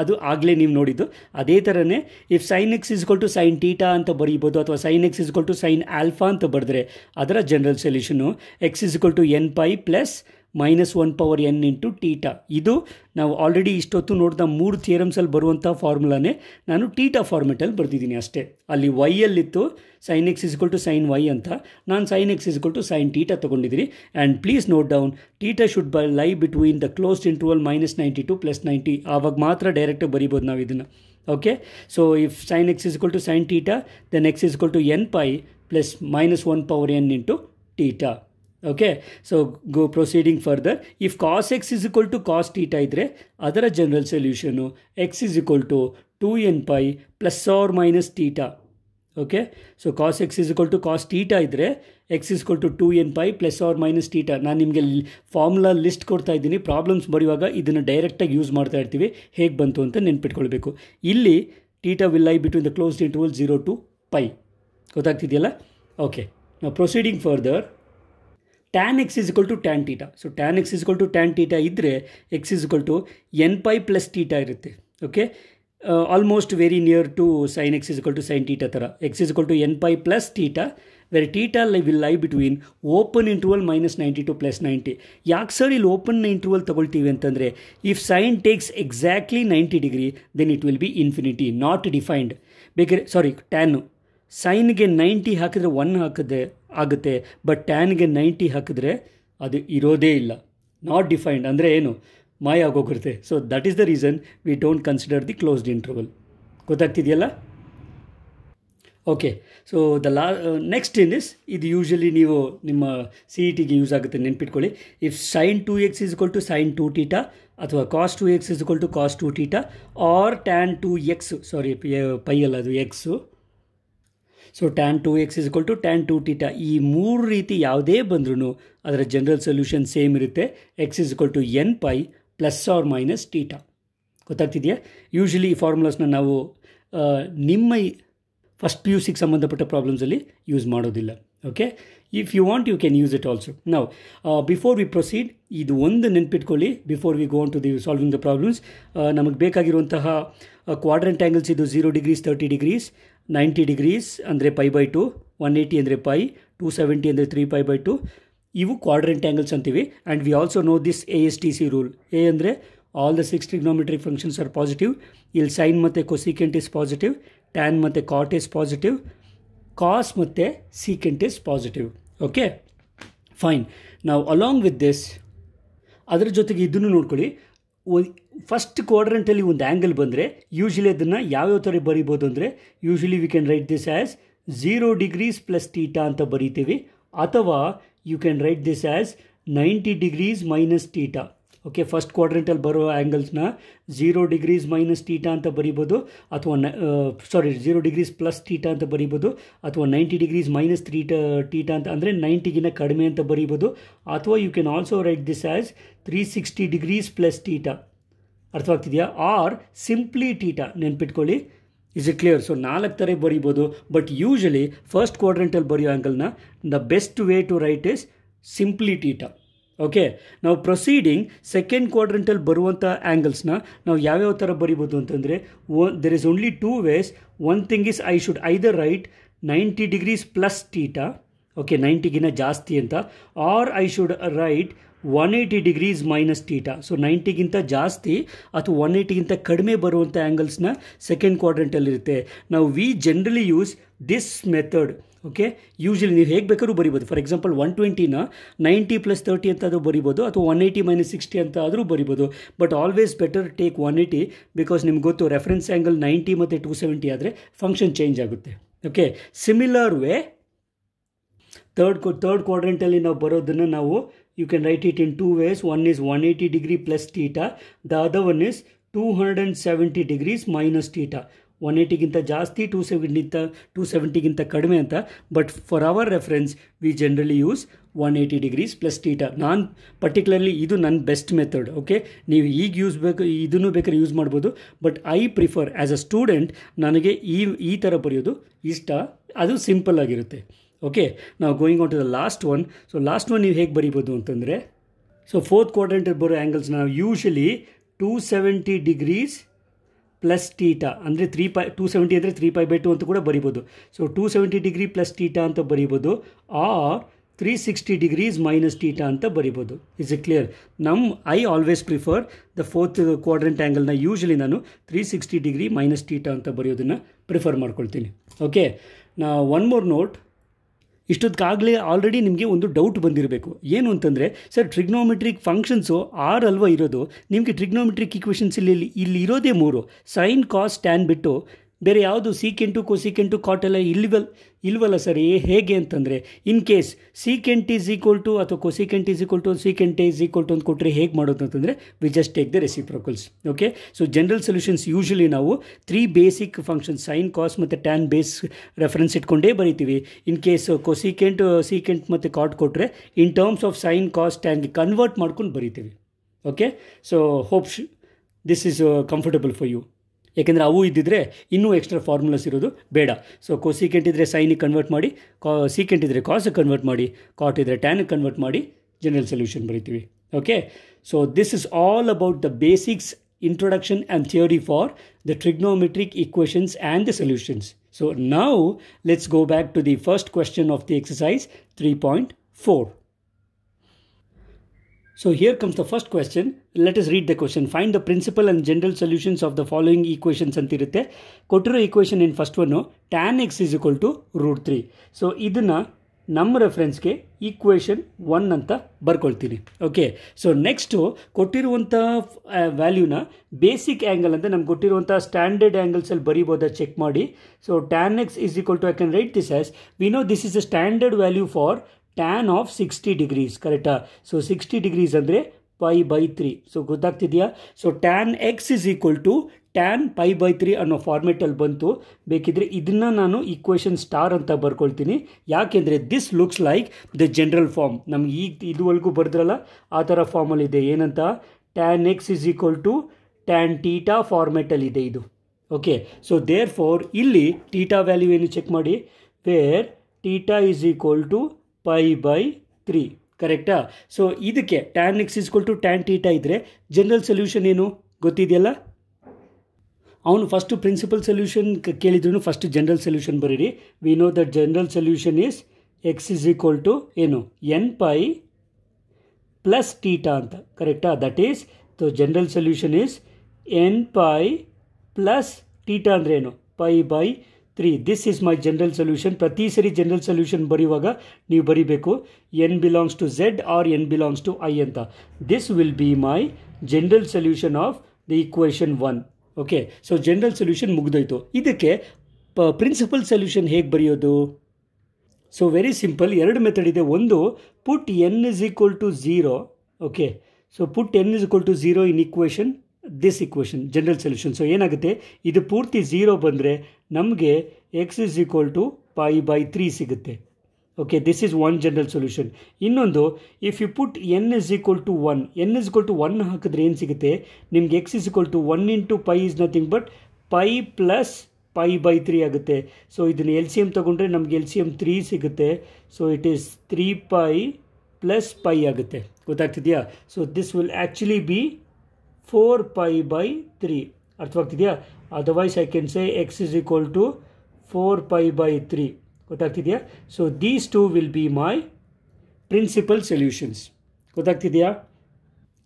ಅದು ಆಗಲೇ ನೀವು ನೋಡಿದ್ದು ಅದೇ ಥರನೇ if sine x is equal to sine theta ಅಂತ ಬರೀಬೋದು ಅಥವಾ sine x is equal to sine alpha ಅಂತ ಬರೆದ್ರೆ ಅದರ general solution x is equal to n pi plus minus one power n into theta ಇದು ನಾವು ಆಲ್ರೆಡಿ ಇಷ್ಟೊತ್ತು ನೋಡಿದ ಮೂರು ಥಿಯರಮ್ಸಲ್ಲಿ ಬರುವಂಥ ಫಾರ್ಮುಲಾನೇ ನಾನು ಟೀಟಾ ಫಾರ್ಮೆಟಲ್ಲಿ ಬರೆದಿದ್ದೀನಿ ಅಷ್ಟೇ ಅಲ್ಲಿ ವೈಯಲ್ಲಿತ್ತು sine x is equal to sine y ಅಂತ ನಾನು sine x is equal to sine theta ತೊಗೊಂಡಿದ್ದೀನಿ and please note down theta should be lie between the closed interval minus ninety to plus ninety ಆವಾಗ ಮಾತ್ರ ಡೈರೆಕ್ಟಾಗಿ ಬರಿಬೋದು ನಾವು ಇದನ್ನು okay so if sine x is equal to sine theta then x is equal to n pi plus minus one power n into theta okay so go proceeding further if cos x is equal to cos theta ಇದ್ದರೆ ಅದರ general solution x is equal to two n pi plus or minus theta okay so cos x is equal to cos theta ಇದ್ದರೆ x is equal to two n pi plus or minus theta ನಾನು ನಿಮಗೆ formula list ಕೊಡ್ತಾ ಇದ್ದೀನಿ problems ಬರೆಯುವಾಗ ಇದನ್ನು ಡೈರೆಕ್ಟಾಗಿ use ಮಾಡ್ತಾ ಇರ್ತೀವಿ ಹೇಗೆ ಬಂತು ಅಂತ ನೆನ್ಪಿಟ್ಕೊಳ್ಬೇಕು ಇಲ್ಲಿ theta will lie between the close interval zero to pi ಗೊತ್ತಾಗ್ತಿದೆಯಲ್ಲ ಓಕೆ ನಾವು proceeding further tan x is equal to tan theta so tan x is equal to tan theta ಇದ್ದರೆ x is equal to n pi plus theta ಇರುತ್ತೆ okay almost very near to sine x is equal to sine theta ಥರ x is equal to n pi plus theta very theta lie will lie between open interval minus ninety to plus ninety ಯಾಕೆ sir ಇಲ್ಲಿ open interval ತಗೊಳ್ತೀವಿ ಅಂತಂದರೆ if sine takes exactly ninety degree then it will be infinity not defined ಬೇಕಾದ್ರೆ sorry tan ಸೈನ್ಗೆ ninety ಹಾಕಿದ್ರೆ one ಹಾಕಿದೆ ಆಗುತ್ತೆ but ಟ್ಯಾನ್ಗೆ ninety ಹಾಕಿದ್ರೆ ಅದು ಇರೋದೇ ಇಲ್ಲ ನಾಟ್ ಡಿಫೈನ್ಡ್ ಅಂದರೆ ಏನು ಮಾಯ ಆಗೋಗಿರುತ್ತೆ so that is the reason we don't consider the closed interval ಗೊತ್ತಾಗ್ತಿದೆಯಲ್ಲ okay so the law next in is ಇದು ಯೂಶಲಿ ನೀವು ನಿಮ್ಮ ಸಿ ಇ ಟಿಗೆ ಯೂಸ್ ಆಗುತ್ತೆ ನೆನ್ಪಿಟ್ಕೊಳ್ಳಿ if sine two x is to sine two theta ಅಥವಾ cos two x is to cos two theta or tan two x sorry pi ಅಲ್ಲ ಅದು x so tan two x is equal to tan to theta ಈ ಮೂರು ರೀತಿ ಯಾವುದೇ ಬಂದ್ರೂ ಅದರ general solution same ಇರುತ್ತೆ x is equal to n pi plus or minus theta ಗೊತ್ತಾಗ್ತಿದೆಯಾ ಯೂಶ್ವಲಿ ಈ ಫಾರ್ಮುಲಾಸ್ನ ನಾವು ನಿಮ್ಮ ಫಸ್ಟ್ ಪಿ ಯು ಸಿಗೆ ಸಂಬಂಧಪಟ್ಟ ಪ್ರಾಬ್ಲಮ್ಸಲ್ಲಿ ಯೂಸ್ ಮಾಡೋದಿಲ್ಲ okay if you want you can use it also ನಾವು ಬಿಫೋರ್ ವಿ ಪ್ರೊಸೀಡ್ ಇದು ಒಂದು ನೆನ್ಪಿಟ್ಕೊಳ್ಳಿ before we gone to the solving the problems ನಮಗೆ ಬೇಕಾಗಿರುವಂತಹ ಕ್ವಾಡ್ರೆಂಟ್ ಆ್ಯಂಗಲ್ಸ್ ಇದು zero degrees thirty degrees ninety degrees ಅಂದರೆ pi by two one eighty ಅಂದರೆ pi two seventy ಅಂದರೆ ತ್ರೀ ಪೈ ಬೈ ಟು ಇವು ಕ್ವಾಡ್ರೆಂಟ್ ಆ್ಯಂಗಲ್ಸ್ ಅಂತೀವಿ and we also know this A S T C rule A ಅಂದರೆ all the six trigonometric functions are positive ಇಲ್ಲಿ sine ಮತ್ತು cosecant is positive tan ಮತ್ತು cot is positive cos ಮತ್ತು secant is positive okay fine ನಾವು along with this ಅದರ ಜೊತೆಗೆ ಇದನ್ನು ನೋಡ್ಕೊಳ್ಳಿ ಫಸ್ಟ್ ಕ್ವಾಡ್ರೆಂಟಲ್ಲಿ ಒಂದು ಆ್ಯಂಗಲ್ ಬಂದರೆ ಯೂಶ್ವಲಿ ಅದನ್ನು ಯಾವ್ಯಾವ ಥರ ಬರಿಬೋದು ಅಂದರೆ usually we can write this as zero degrees plus theta ಅಂತ ಬರಿತೀವಿ ಅಥವಾ you can write this as ninety degrees minus theta okay first ಕ್ವಾಡ್ರೆಂಟಲ್ಲಿ ಬರೋ ಆ್ಯಂಗಲ್ಸ್ನ ಝೀರೋ ಡಿಗ್ರೀಸ್ ಮೈನಸ್ ಟೀಟಾ ಅಂತ ಬರಿಬೋದು ಅಥವಾ sorry zero degrees plus theta ಅಂತ ಬರಿಬೋದು ಅಥವಾ ನೈಂಟಿ ಡಿಗ್ರೀಸ್ ಮೈನಸ್ ತ್ರೀಟಾ ಟೀಟಾ ಅಂತ ಅಂದರೆ ನೈಂಟಿಗಿನ ಕಡಿಮೆ ಅಂತ ಬರಿಬೋದು ಅಥವಾ you can also write this as three sixty degrees plus theta ಅರ್ಥವಾಗ್ತಿದೆಯಾ R simply theta ನೆನ್ಪಿಟ್ಕೊಳ್ಳಿ ಇಸ್ ಇಟ್ ಕ್ಲಿಯರ್ ಸೊ ನಾಲ್ಕು ಥರ ಬರೀಬೋದು ಬಟ್ ಯೂಶಲಿ ಫಸ್ಟ್ ಕ್ವಾಡ್ರೆಂಟಲ್ಲಿ ಬರೆಯೋ ಆ್ಯಂಗಲ್ನ the best way to write is simply theta okay ನಾವು ಪ್ರೊಸೀಡಿಂಗ್ ಸೆಕೆಂಡ್ ಕ್ವಾಡ್ರೆಂಟಲ್ಲಿ ಬರುವಂಥ ಆ್ಯಂಗಲ್ಸ್ನ ನಾವು ಯಾವ್ಯಾವ ಥರ ಬರಿಬೋದು ಅಂತಂದರೆ oh there is only two ways one thing is I should either write ninety degrees plus theta okay ನೈಂಟಿಗಿನ್ನ ಜಾಸ್ತಿ ಅಂತ or I should write one eighty degrees minus theta so ನೈಂಟಿಗಿಂತ ಜಾಸ್ತಿ ಅಥವಾ ಒನ್ ಏಯ್ಟಿಗಿಂತ ಕಡಿಮೆ ಬರುವಂಥ ಆ್ಯಂಗಲ್ಸ್ನ ಸೆಕೆಂಡ್ ಕ್ವಾಡ್ರೆಂಟಲ್ಲಿರುತ್ತೆ ನಾವು we generally use this method okay usually ನೀವು ಹೇಗೆ ಬೇಕಾದ್ರೂ ಬರಿಬೋದು ಫಾರ್ ಎಕ್ಸಾಂಪಲ್ ಒನ್ ಟ್ವೆಂಟಿನ ನೈಂಟಿ ಪ್ಲಸ್ ತರ್ಟಿ ಅಂತಾದರೂ ಬರಿಬೋದು ಅಥವಾ ಒನ್ ಏಯ್ಟಿ ಮೈನಸ್ ಸಿಕ್ಸ್ಟಿ ಅಂತ ಆದರೂ ಬರಿಬೋದು but always better take one eighty because ನಿಮ್ಗೆ ಗೊತ್ತು ರೆಫರೆನ್ಸ್ ಆ್ಯಂಗಲ್ ನೈಂಟಿ ಮತ್ತು ಟೂ ಸೆವೆಂಟಿ ಆದರೆ ಫಂಕ್ಷನ್ ಚೇಂಜ್ ಆಗುತ್ತೆ okay similar way third third ಕ್ವಾಡ್ರೆಂಟಲ್ಲಿ ನಾವು ಬರೋದನ್ನು ನಾವು you can write it in two ways. One is 180 degree plus theta. The other one is 270 degrees minus theta. ಏಯ್ಟಿಗಿಂತ ಜಾಸ್ತಿ two ಸೆವೆಂಟಿಗಿಂತ two ಸೆವೆಂಟಿಗಿಂತ ಕಡಿಮೆ ಅಂತ but for our reference we generally use one eighty degrees plus theta ನಾನು particularly ಇದು ನನ್ನ best method okay ನೀವು ಈಗ use ಬೇಕು ಇದನ್ನು ಬೇಕಾದ್ರೆ ಯೂಸ್ ಮಾಡ್ಬೋದು but I prefer as a student ನನಗೆ ಈ ಈ ಥರ ಬರೆಯೋದು ಇಷ್ಟ ಅದು ಸಿಂಪಲ್ ಆಗಿರುತ್ತೆ ಓಕೆ ನಾವು going out to the last one so last one ನೀವು ಹೇಗೆ ಬರಿಬೋದು ಅಂತಂದರೆ ಸೊ ಫೋರ್ತ್ ಕ್ವಾಡ್ರೆಂಟಲ್ಲಿ ಬರೋ ಆ್ಯಂಗಲ್ಸ್ ನಾವು usually two seventy degrees plus theta ಅಂದರೆ ತ್ರೀ ಪೈ ಟೂ ಸೆವೆಂಟಿ ಅಂದರೆ ತ್ರೀ ಪೈ ಬೈ ಟು ಅಂತ ಕೂಡ ಬರಿಬೋದು so two seventy degree plus theta ಅಂತ ಬರಿಬೋದು or three sixty degrees minus theta ಅಂತ ಬರಿಬೋದು ಇಸ್ ಇಟ್ ಕ್ಲಿಯರ್ ನಮ್ಮ I always prefer the fourth quadrant ಆ್ಯಂಗಲ್ನ ಯೂಶಲಿ ನಾನು three sixty degree minus theta ಅಂತ ಬರೆಯೋದನ್ನು ಪ್ರಿಫರ್ ಮಾಡ್ಕೊಳ್ತೀನಿ ಓಕೆ ನಾ ಒನ್ ಮೋರ್ ನೋಟ್ ಇಷ್ಟೊತ್ತಾಗಲೇ ಆಲ್ರೆಡಿ ನಿಮಗೆ ಒಂದು ಡೌಟ್ ಬಂದಿರಬೇಕು ಏನು ಅಂತಂದರೆ ಸರ್ ಟ್ರಿಗ್ನೋಮೆಟ್ರಿಕ್ ಫಂಕ್ಷನ್ಸು ಆರ್ ಅಲ್ವಾ ಇರೋದು ನಿಮಗೆ ಟ್ರಿಗ್ನೋಮೆಟ್ರಿಕ್ ಇಕ್ವೇಷನ್ಸ್ ಇಲ್ಲಿ ಇಲ್ಲಿ ಇರೋದೇ ಮೂರು ಸೈನ್ ಕಾಸ್ ಟ್ಯಾನ್ ಬಿಟ್ಟು ಬೇರೆ ಯಾವುದು ಸೀಕೆಂಟು ಕೊಸಿಕೆಂಟು ಕಾಟ್ ಎಲ್ಲ ಇಲ್ವಲ್ ಇಲ್ವಲ್ಲ ಸರ್ ಹೇಗೆ ಅಂತಂದರೆ in case secant is equal to ಅಥವಾ cosecant is equal to secant is equal to ಅಂತ ಕೊಟ್ಟರೆ ಹೇಗೆ ಮಾಡೋದು ಅಂತಂದರೆ we just take the reciprocals okay so general solutions usually ನಾವು three basic functions sine cos ಮತ್ತು ಟ್ಯಾನ್ ಬೇಸ್ ರೆಫರೆನ್ಸ್ ಇಟ್ಕೊಂಡೇ ಬರಿತೀವಿ ಇನ್ ಕೇಸ್ ಕೊಸಿಕೆಂಟ್ ಸೀಕೆಂಟ್ ಮತ್ತು ಕಾಟ್ ಕೊಟ್ಟರೆ in terms of sine cos ಟ್ಯಾನ್ಗೆ ಕನ್ವರ್ಟ್ ಮಾಡ್ಕೊಂಡು ಬರಿತೀವಿ okay so hope this is comfortable for you ಯಾಕೆಂದರೆ ಅವು ಇದ್ದಿದ್ರೆ ಇನ್ನೂ ಎಕ್ಸ್ಟ್ರಾ ಫಾರ್ಮುಲಾಸ್ ಇರೋದು ಬೇಡ ಸೊ ಕೋಸಿಕೆಂಟ್ ಇದ್ದರೆ ಸೈನಿಗೆ ಕನ್ವರ್ಟ್ ಮಾಡಿ ಕಾ ಸೀಕೆಂಟ್ ಇದ್ದರೆ ಕಾಸಿಗೆ ಕನ್ವರ್ಟ್ ಮಾಡಿ ಕಾಟ್ ಇದ್ದರೆ ಟ್ಯಾನಿಗೆ ಕನ್ವರ್ಟ್ ಮಾಡಿ ಜನರಲ್ ಸೊಲ್ಯೂಷನ್ ಬರಿತೀವಿ okay so this is all about the basics introduction and theory for the trigonometric equations and the solutions so ನಾವು let's go back to the first question of the exercise three point four so here comes the first question let us read the question. Find the principal and general solutions of the following equations ಅಂತಿರುತ್ತೆ ಕೊಟ್ಟಿರೋ equation in first one tan x is equal to root three so ಇದನ್ನು ನಮ್ಮ ರೆಫರೆನ್ಸ್ಗೆ equation one ಅಂತ ಬರ್ಕೊಳ್ತೀನಿ okay so next ಕೊಟ್ಟಿರುವಂಥ ವ್ಯಾಲ್ಯೂನ basic angle ಅಂದರೆ ನಮ್ಗೆ ಕೊಟ್ಟಿರುವಂಥ standard ಆ್ಯಂಗಲ್ಸಲ್ಲಿ ಬರಿಬೋದಾ ಚೆಕ್ ಮಾಡಿ so tan x is equal to I can write this as we know this is a standard value for tan of sixty degrees ಕರೆಕ್ಟಾ so sixty degrees ಅಂದರೆ pi by three so ಗೊತ್ತಾಗ್ತಿದೆಯಾ so tan x is equal to tan pi by three ಅನ್ನೋ ಫಾರ್ಮೆಟಲ್ಲಿ ಬಂತು ಬೇಕಿದ್ರೆ ಇದನ್ನು ನಾನು equation star ಅಂತ ಬರ್ಕೊಳ್ತೀನಿ ಯಾಕೆಂದರೆ this looks like the general form ನಮ್ಗೆ ಈಗ ಇದುವರೆಗೂ ಬರೆದ್ರಲ್ಲ ಆ ಥರ ಫಾರ್ಮಲ್ಲಿದೆ ಏನಂತ tan x is equal to tan theta ಫಾರ್ಮೆಟಲ್ಲಿದೆ ಇದು ಓಕೆ ಸೊ ದೇರ್ ಫೋರ್ ಇಲ್ಲಿ ಟೀಟಾ ವ್ಯಾಲ್ಯೂ ಏನು ಚೆಕ್ ಮಾಡಿ where theta is equal to pi by three ಕರೆಕ್ಟಾ ಸೊ ಇದಕ್ಕೆ tan x is equal to tan theta ಇದ್ದರೆ ಜನರಲ್ ಸೊಲ್ಯೂಷನ್ ಏನು ಗೊತ್ತಿದೆಯಲ್ಲ ಅವನು ಫಸ್ಟು ಪ್ರಿನ್ಸಿಪಲ್ ಸೊಲ್ಯೂಷನ್ ಕೇಳಿದ್ರು ಫಸ್ಟ್ ಜನರಲ್ ಸೊಲ್ಯೂಷನ್ ಬರೀರಿ we no that general solution is x is equal to ಏನು n pi plus theta ಅಂತ ಕರೆಕ್ಟಾ that is the general solution is n pi plus theta ಅಂದರೆ ಏನು pi by three this is my general solution ಪ್ರತಿ ಸರಿ general solution ಬರೆಯುವಾಗ ನೀವು ಬರೀಬೇಕು n belongs to Z or n belongs to I ಅಂತ this will be my general solution of the equation one okay so general solution ಮುಗಿದೋಯ್ತು ಇದಕ್ಕೆ principal solution ಹೇಗೆ ಬರೆಯೋದು ಸೊ ವೆರಿ ಸಿಂಪಲ್ ಎರಡು ಮೆಥಡ್ ಇದೆ ಒಂದು put n is equal to zero okay so put n is equal to zero in equation this equation general solution so ಏನಾಗುತ್ತೆ ಇದು ಪೂರ್ತಿ ಝೀರೋ ಬಂದರೆ ನಮಗೆ x is equal to pi by three ಸಿಗುತ್ತೆ okay this is one general solution ಇನ್ನೊಂದು if you put n is equal to one n is equal to one ಹಾಕಿದ್ರೆ ಏನು ಸಿಗುತ್ತೆ ನಿಮ್ಗೆ x is equal to one into pi is nothing but pi plus pi by three ಆಗುತ್ತೆ so ಇದನ್ನು L C M ತೊಗೊಂಡ್ರೆ ನಮ್ಗೆ L C M three ಸಿಗುತ್ತೆ so it is three pi plus pi ಆಗುತ್ತೆ ಗೊತ್ತಾಗ್ತಿದೆಯಾ so this will actually be four pi by three ಅರ್ಥವಾಗ್ತಿದೆಯಾ otherwise I can say x is equal to four pi by three ಗೊತ್ತಾಗ್ತಿದೆಯಾ so these two will be my principal solutions ಗೊತ್ತಾಗ್ತಿದೆಯಾ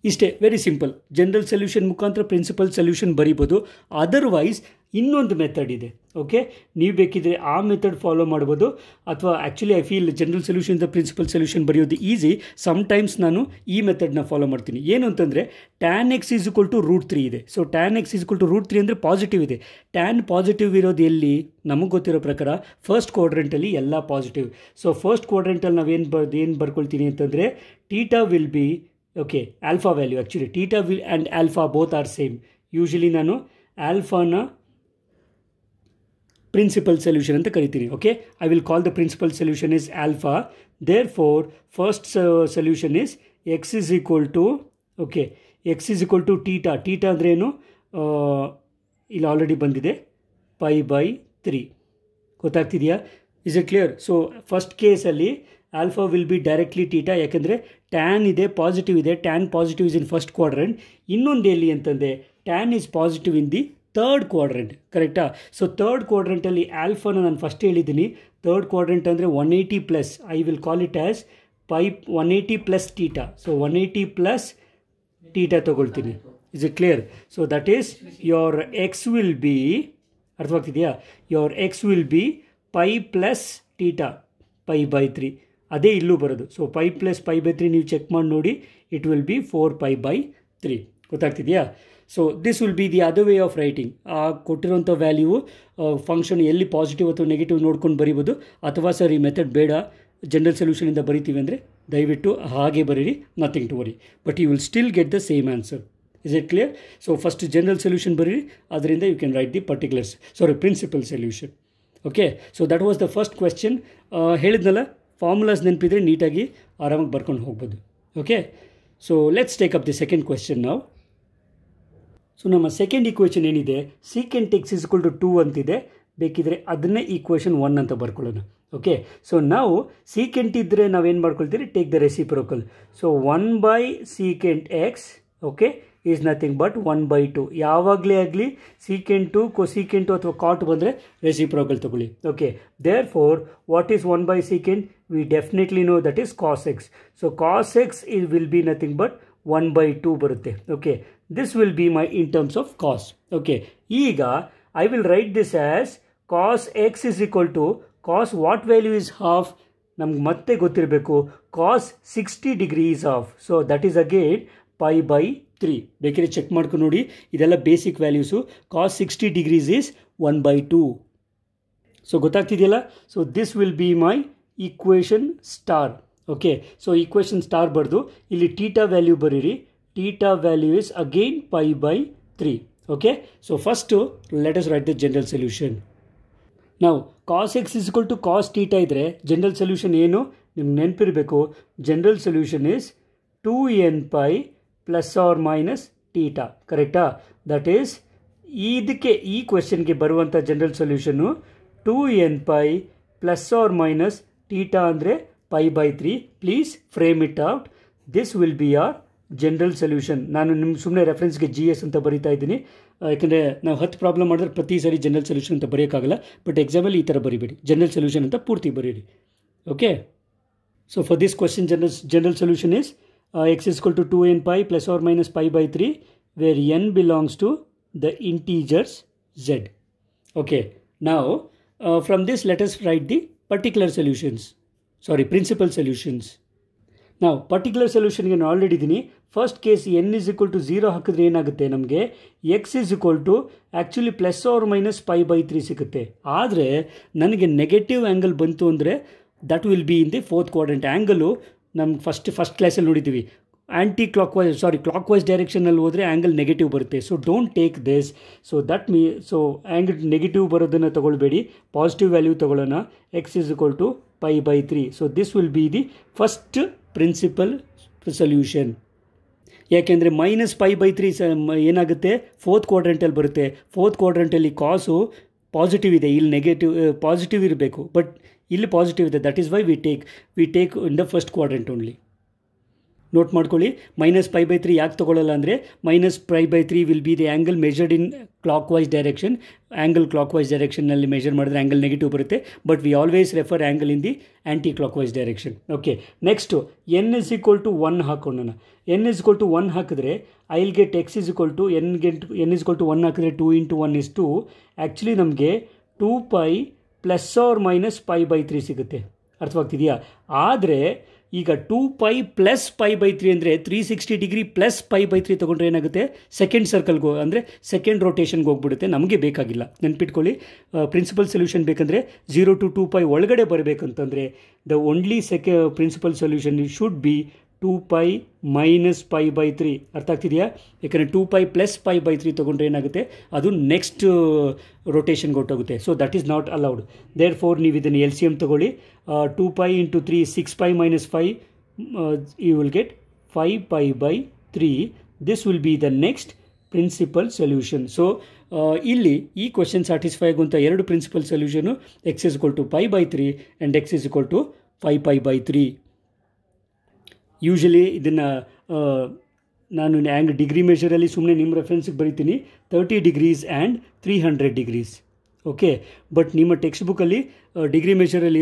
ಇಷ್ಟೇ very simple general solution ಮುಖಾಂತರ principal solution ಬರಿಬೋದು otherwise ಇನ್ನೊಂದು method ಇದೆ okay ನೀವು ಬೇಕಿದ್ರೆ ಆ ಮೆಥಡ್ ಫಾಲೋ ಮಾಡ್ಬೋದು ಅಥವಾ actually I feel general solution the principal solution ಬರೆಯೋದು ಈಸಿ ಸಮ್ಟೈಮ್ಸ್ ನಾನು ಈ ಮೆಥಡ್ನ ಫಾಲೋ ಮಾಡ್ತೀನಿ ಏನು ಅಂತಂದರೆ tan x is to root three ಇದೆ so tan x is equal to root three ಅಂದರೆ ಪಾಸಿಟಿವ್ ಇದೆ ಟ್ಯಾನ್ ಪಾಸಿಟಿವ್ ಇರೋದು ಎಲ್ಲಿ ನಮಗೆ ಗೊತ್ತಿರೋ ಪ್ರಕಾರ ಫಸ್ಟ್ ಕ್ವಾಡ್ರೆಂಟಲ್ಲಿ ಎಲ್ಲ ಪಾಸಿಟಿವ್ ಸೊ ಫಸ್ಟ್ ಕ್ವಾಡ್ರೆಂಟಲ್ಲಿ ನಾವೇನು ಬರ್ದು ಏನು ಬರ್ಕೊಳ್ತೀನಿ ಅಂತಂದರೆ theta will be okay alpha value actually theta will and alpha both are same usually ನಾನು ಆಲ್ಫಾನ ಪ್ರಿನ್ಸಿಪಲ್ ಸೊಲ್ಯೂಷನ್ ಅಂತ ಕರಿತೀರಿ okay I will call the principal solution is alpha therefore first solution is x is equal to okay x is equal to theta theta ಅಂದರೆ ಏನು ಇಲ್ಲಿ already ಬಂದಿದೆ pi by three ಗೊತ್ತಾಗ್ತಿದೆಯಾ is it clear so first ಕೇಸಲ್ಲಿ alpha will be directly theta ಯಾಕೆಂದರೆ tan ಇದೆ positive ಇದೆ tan positive is in first quadrant ಇನ್ನೊಂದು ಎಲ್ಲಿ ಅಂತಂದರೆ tan is positive in the third quadrant ಕರೆಕ್ಟಾ ಸೊ ತರ್ಡ್ ಕ್ವಾಡ್ರೆಂಟಲ್ಲಿ ಆಲ್ಫಾನ ನಾನು ಫಸ್ಟ್ ಹೇಳಿದ್ದೀನಿ ಥರ್ಡ್ ಕ್ವಾಡ್ರೆಂಟ್ ಅಂದರೆ one eighty plus I will call it as pi one eighty plus theta so one eighty plus theta ತೊಗೊಳ್ತೀನಿ is it clear so that is your x will be ಅರ್ಥವಾಗ್ತಿದೆಯಾ your x will be pi plus theta pi by three ಅದೇ ಇಲ್ಲೂ ಬರೋದು so pi plus pi by three ನೀವು check ಮಾಡಿ ನೋಡಿ it will be four pi by three ಗೊತ್ತಾಗ್ತಿದೆಯಾ so this will be the other way of writing ಆ ಕೊಟ್ಟಿರುವಂಥ value function ಎಲ್ಲಿ ಪಾಸಿಟಿವ್ ಅಥವಾ ನೆಗೆಟಿವ್ ನೋಡ್ಕೊಂಡು ಬರಿಬೋದು ಅಥವಾ ಸರ್ ಈ ಮೆಥಡ್ ಬೇಡ ಜನರಲ್ ಸೊಲ್ಯೂಷನಿಂದ ಬರಿತೀವಿ ಅಂದರೆ ದಯವಿಟ್ಟು ಹಾಗೆ ಬರೀರಿ nothing to worry but you will still get the same answer is it clear so first general solution ಬರೀರಿ ಅದರಿಂದ you can write the particulars sorry principal solution okay so that was the first question ಹೇಳಿದ್ನಲ್ಲ formulas ನೆನಪಿದ್ರೆ ನೀಟಾಗಿ ಆರಾಮಾಗಿ ಬರ್ಕೊಂಡು ಹೋಗ್ಬೋದು okay so let's take up the second question ನಾವು so ನಮ್ಮ ಸೆಕೆಂಡ್ ಈಕ್ವೇಷನ್ ಏನಿದೆ secant x equal to two ಅಂತಿದೆ ಬೇಕಿದ್ರೆ ಅದನ್ನೇ ಈಕ್ವೇಷನ್ ಒನ್ ಅಂತ ಬರ್ಕೊಳ್ಳೋಣ ಓಕೆ ಸೊ ನಾವು ಸೀಕೆಂಟ್ ಇದ್ದರೆ ನಾವೇನು ಮಾಡ್ಕೊಳ್ತೀರಿ take the reciprocal so one by secant x okay is nothing but one by two ಯಾವಾಗಲೇ ಆಗಲಿ ಸೀಕೆಂಟು ಸೀಕೆಂಟು ಅಥವಾ ಕಾಟ್ ಬಂದರೆ ರೆಸಿಪ್ರೋಕಲ್ ತೊಗೊಳ್ಳಿ okay therefore what is one by secant we definitely know that is cos x so cos x is will be nothing but one by two ಬರುತ್ತೆ okay this will be my in terms of cos okay ಈಗ I will write this as cos x is equal to cos what value is of ನಮ್ಗೆ ಮತ್ತೆ ಗೊತ್ತಿರಬೇಕು cos sixty degrees of so that is again pi by three ಬೇಕಿದ್ರೆ check ಮಾಡ್ಕೊಂಡು ನೋಡಿ ಇದೆಲ್ಲ basic values cos sixty degrees is one by two so ಗೊತ್ತಾಗ್ತಿದೆಯಲ್ಲ so this will be my equation star okay so equation star ಬರೆದು ಇಲ್ಲಿ theta value ಬರೀರಿ theta value is again pi by three okay so first let's write the general solution ನಾವು cos x x is to cos theta ಇದ್ದರೆ ಇದ್ರೆ general solution ಏನು ನಿಮ್ಗೆ ನೆನಪಿರಬೇಕು general solution is two n pi plus or minus theta ಕರೆಕ್ಟಾ that is ಇದಕ್ಕೆ ಈ ಕ್ವೆಶನ್ಗೆ ಬರುವಂಥ ಜನರಲ್ ಸೊಲ್ಯೂಷನ್ನು two n pi plus or minus theta ಅಂದರೆ pi by three please frame it out this will be our general solution ನಾನು ನಿಮ್ಮ ಸುಮ್ಮನೆ ರೆಫರೆನ್ಸ್ಗೆ ಜಿ ಎಸ್ ಅಂತ ಬರಿತಾ ಇದ್ದೀನಿ ಯಾಕೆಂದರೆ ನಾವು ಹತ್ತು ಪ್ರಾಬ್ಲಮ್ ಮಾಡಿದ್ರೆ ಪ್ರತಿ ಸಾರಿ ಜನರಲ್ ಸೊಲ್ಯೂಷನ್ ಅಂತ ಬರೆಯೋಕ್ಕಾಗಲ್ಲ ಬಟ್ ಎಕ್ಸಾಮಲ್ಲಿ ಈ ಥರ ಬರಿಬೇಡಿ ಜನರಲ್ ಸೊಲ್ಯೂಷನ್ ಅಂತ ಪೂರ್ತಿ ಬರೀರಿ okay so for this question general general solution is x is equal to two n pi plus or minus pi by three where n belongs to the integers Z okay ನಾವು from this let's write the particular solutions sorry principal solutions ನಾವು particular ಸೊಲ್ಯೂಷನ್ಗೆ ನಾನು already ಇದ್ದೀನಿ first case n is equal to zero ಹಾಕಿದ್ರೆ ಏನಾಗುತ್ತೆ ನಮಗೆ x is equal to actually plus ಅವ್ರ minus five by three ಸಿಗುತ್ತೆ ಆದರೆ ನನಗೆ ನೆಗೆಟಿವ್ ಆ್ಯಂಗಲ್ ಬಂತು ಅಂದರೆ that will be in the fourth quadrant angle ನಮ್ಗೆ ಫಸ್ಟ್ ಫಸ್ಟ್ ಕ್ಲಾಸಲ್ಲಿ ನೋಡಿದ್ದೀವಿ anticlockwise sorry clockwise ಡೈರೆಕ್ಷನಲ್ಲಿ ಹೋದರೆ ಆ್ಯಂಗಲ್ ನೆಗೆಟಿವ್ ಬರುತ್ತೆ so don't take this so that me so angle negative ಬರೋದನ್ನು ತೊಗೊಳ್ಬೇಡಿ ಪಾಸಿಟಿವ್ ವ್ಯಾಲ್ಯೂ ತೊಗೊಳ್ಳೋಣ x is equal to pi by three so this will be the first principal solution ಯಾಕೆಂದರೆ minus five by three ಸ ಏನಾಗುತ್ತೆ fourth ಕ್ವಾಡ್ರೆಂಟಲ್ಲಿ ಬರುತ್ತೆ fourth ಕ್ವಾಡ್ರೆಂಟಲ್ಲಿ ಕಾಸು positive ಇದೆ ಇಲ್ಲಿ ನೆಗೆಟಿವ್ ಪಾಸಿಟಿವ್ ಇರಬೇಕು ಬಟ್ ಇಲ್ಲಿ ಪಾಸಿಟಿವ್ ಇದೆ that is why we take we take in the first quadrant only note ಮಾಡ್ಕೊಳ್ಳಿ ಮೈನಸ್ ಫೈ ಬೈ ತ್ರೀ ಯಾಕೆ ತೊಗೊಳ್ಳಲ್ಲ ಅಂದರೆ minus five by three will be the angle measured in clock wise direction angle clockwise ಡೈರೆಕ್ಷನ್ನಲ್ಲಿ measure ಮಾಡಿದ್ರೆ angle negative ಬರುತ್ತೆ but we always refer angle in the clock wise direction okay next n is equal to one ನಾನು n is equal to one ಹಾಕಿದ್ರೆ I'll get x is equal to n get n is to one ಹಾಕಿದ್ರೆ two into one is to actually ನಮಗೆ two pi plus or minus pi by three ಸಿಗುತ್ತೆ ಅರ್ಥವಾಗ್ತಿದೆಯಾ ಆದರೆ ಈಗ two pi plus pi by three ಅಂದರೆ three sixty degree plus pi by three ತೊಗೊಂಡ್ರೆ ಏನಾಗುತ್ತೆ second ಸರ್ಕಲ್ಗೆ ಅಂದರೆ ಸೆಕೆಂಡ್ ರೊಟೇಷನ್ಗೆ ಹೋಗ್ಬಿಡುತ್ತೆ ನಮಗೆ ಬೇಕಾಗಿಲ್ಲ ನೆನ್ಪಿಟ್ಕೊಳ್ಳಿ ಪ್ರಿನ್ಸಿಪಲ್ ಸೊಲ್ಯೂಷನ್ ಬೇಕಂದರೆ ಝೀರೋ ಟು ಟೂ ಪೈ ಒಳಗಡೆ ಬರಬೇಕಂತಂದರೆ ದ ಓನ್ಲಿ ಸೆಕೆ principal solution should be two pi minus pi by three ಅರ್ಥ ಆಗ್ತಿದೆಯಾ ಯಾಕಂದರೆ two pi plus pi by three ತೊಗೊಂಡ್ರೆ ಏನಾಗುತ್ತೆ ಅದು ನೆಕ್ಸ್ಟ್ ರೊಟೇಷನ್ಗೆ ಕೊಟ್ಟೋಗುತ್ತೆ so that is not allowed therefore ನೀವು ಇದನ್ನು ಎಲ್ ಸಿ ಎಮ್ ತೊಗೊಳ್ಳಿ two pi into three six pi minus pi you will get five pi by three this will be the next principal solution so ಇಲ್ಲಿ ಈ question satisfy ಆಗುವಂಥ ಎರಡು principal solution x is to pi by three and x is equal to five pi by three usually ಇದನ್ನು ನಾನು ಆ್ಯಂಗ್ degree ಮೆಷರಲ್ಲಿ ಸುಮ್ಮನೆ ನಿಮ್ಮ ರೆಫರೆನ್ಸಿಗೆ ಬರಿತೀನಿ thirty degrees and three hundred degrees okay but ನಿಮ್ಮ ಟೆಕ್ಸ್ಟ್ ಬುಕ್ಕಲ್ಲಿ ಡಿಗ್ರಿ ಮೆಷರಲ್ಲಿ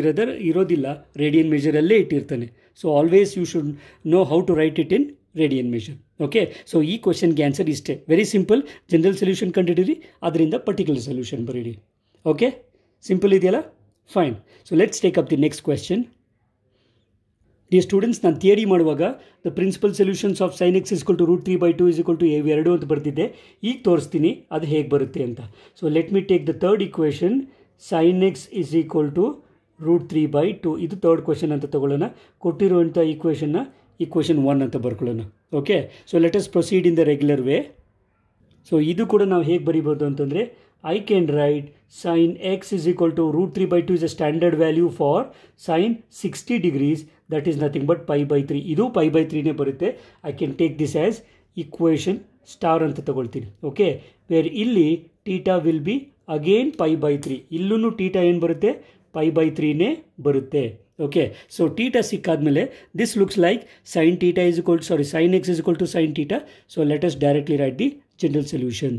ಇರೋದಿಲ್ಲ ರೇಡಿಯನ್ ಮೆಷರಲ್ಲೇ ಇಟ್ಟಿರ್ತಾನೆ so always you should know how to write it in radian measure okay so ಈ ಕ್ವಶನ್ಗೆ ಆನ್ಸರ್ ಇಷ್ಟೇ ವೆರಿ ಸಿಂಪಲ್ ಜನರಲ್ ಸೊಲ್ಯೂಷನ್ ಕಂಡಿಡೀರಿ ಅದರಿಂದ ಪರ್ಟಿಕ್ಯುಲರ್ ಸೊಲ್ಯೂಷನ್ ಬರೀರಿ ಓಕೆ ಸಿಂಪಲ್ ಇದೆಯಲ್ಲ fine so let's take up the next question the students ನಾನು theory ಮಾಡುವಾಗ the principal solutions of sine x is equal to root three by two is equal to ಎವ್ ಎರಡು ಅಂತ ಬರ್ತಿದ್ದೆ ಈಗ ತೋರಿಸ್ತೀನಿ ಅದು ಹೇಗೆ ಬರುತ್ತೆ ಅಂತ so let me take the third equation sine x is equal to root three by to ಇದು ಥರ್ಡ್ ಕ್ವೆಶನ್ ಅಂತ ತೊಗೊಳ್ಳೋಣ ಕೊಟ್ಟಿರುವಂಥ ಈಕ್ವೇಷನ್ನ ಈಕ್ವೇಷನ್ ಒನ್ ಅಂತ ಬರ್ಕೊಳ್ಳೋಣ okay so let us proceed in the regular way so ಇದು ಕೂಡ ನಾವು ಹೇಗೆ ಬರಿಬೋದು ಅಂತಂದರೆ I can write sine x is equal to root three by two is a standard value for sine sixty degrees that is nothing but pi by three ಇದು pi by ತ್ರೀನೇ ಬರುತ್ತೆ I can take this as equation star ಅಂತ ತಗೊಳ್ತೀನಿ okay wear ಇಲ್ಲಿ theta will be again pi by three ಇಲ್ಲೂ theta ಏನು ಬರುತ್ತೆ pi by ತ್ರೀನೇ ಬರುತ್ತೆ ಓಕೆ ಸೊ ಟೀಟಾ ಸಿಕ್ಕಾದಮೇಲೆ this looks like sine theta is equal to sorry sine x is equal to sine theta so let's directly write the general solution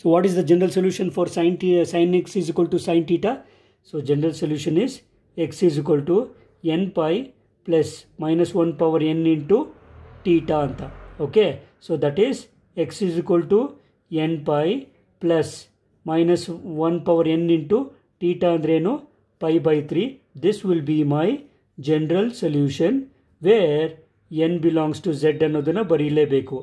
so what is the general solution for sine t sine x is equal to sine theta so general solution is x is equal to n pi plus minus one power n into theta ಅಂತ okay so that is x is equal to n pi plus minus one power n into theta ಅಂದ್ರೇನು pi by three this will be my general solution where n belongs to Z ಅನ್ನೋದನ್ನು ಬರೀಲೇಬೇಕು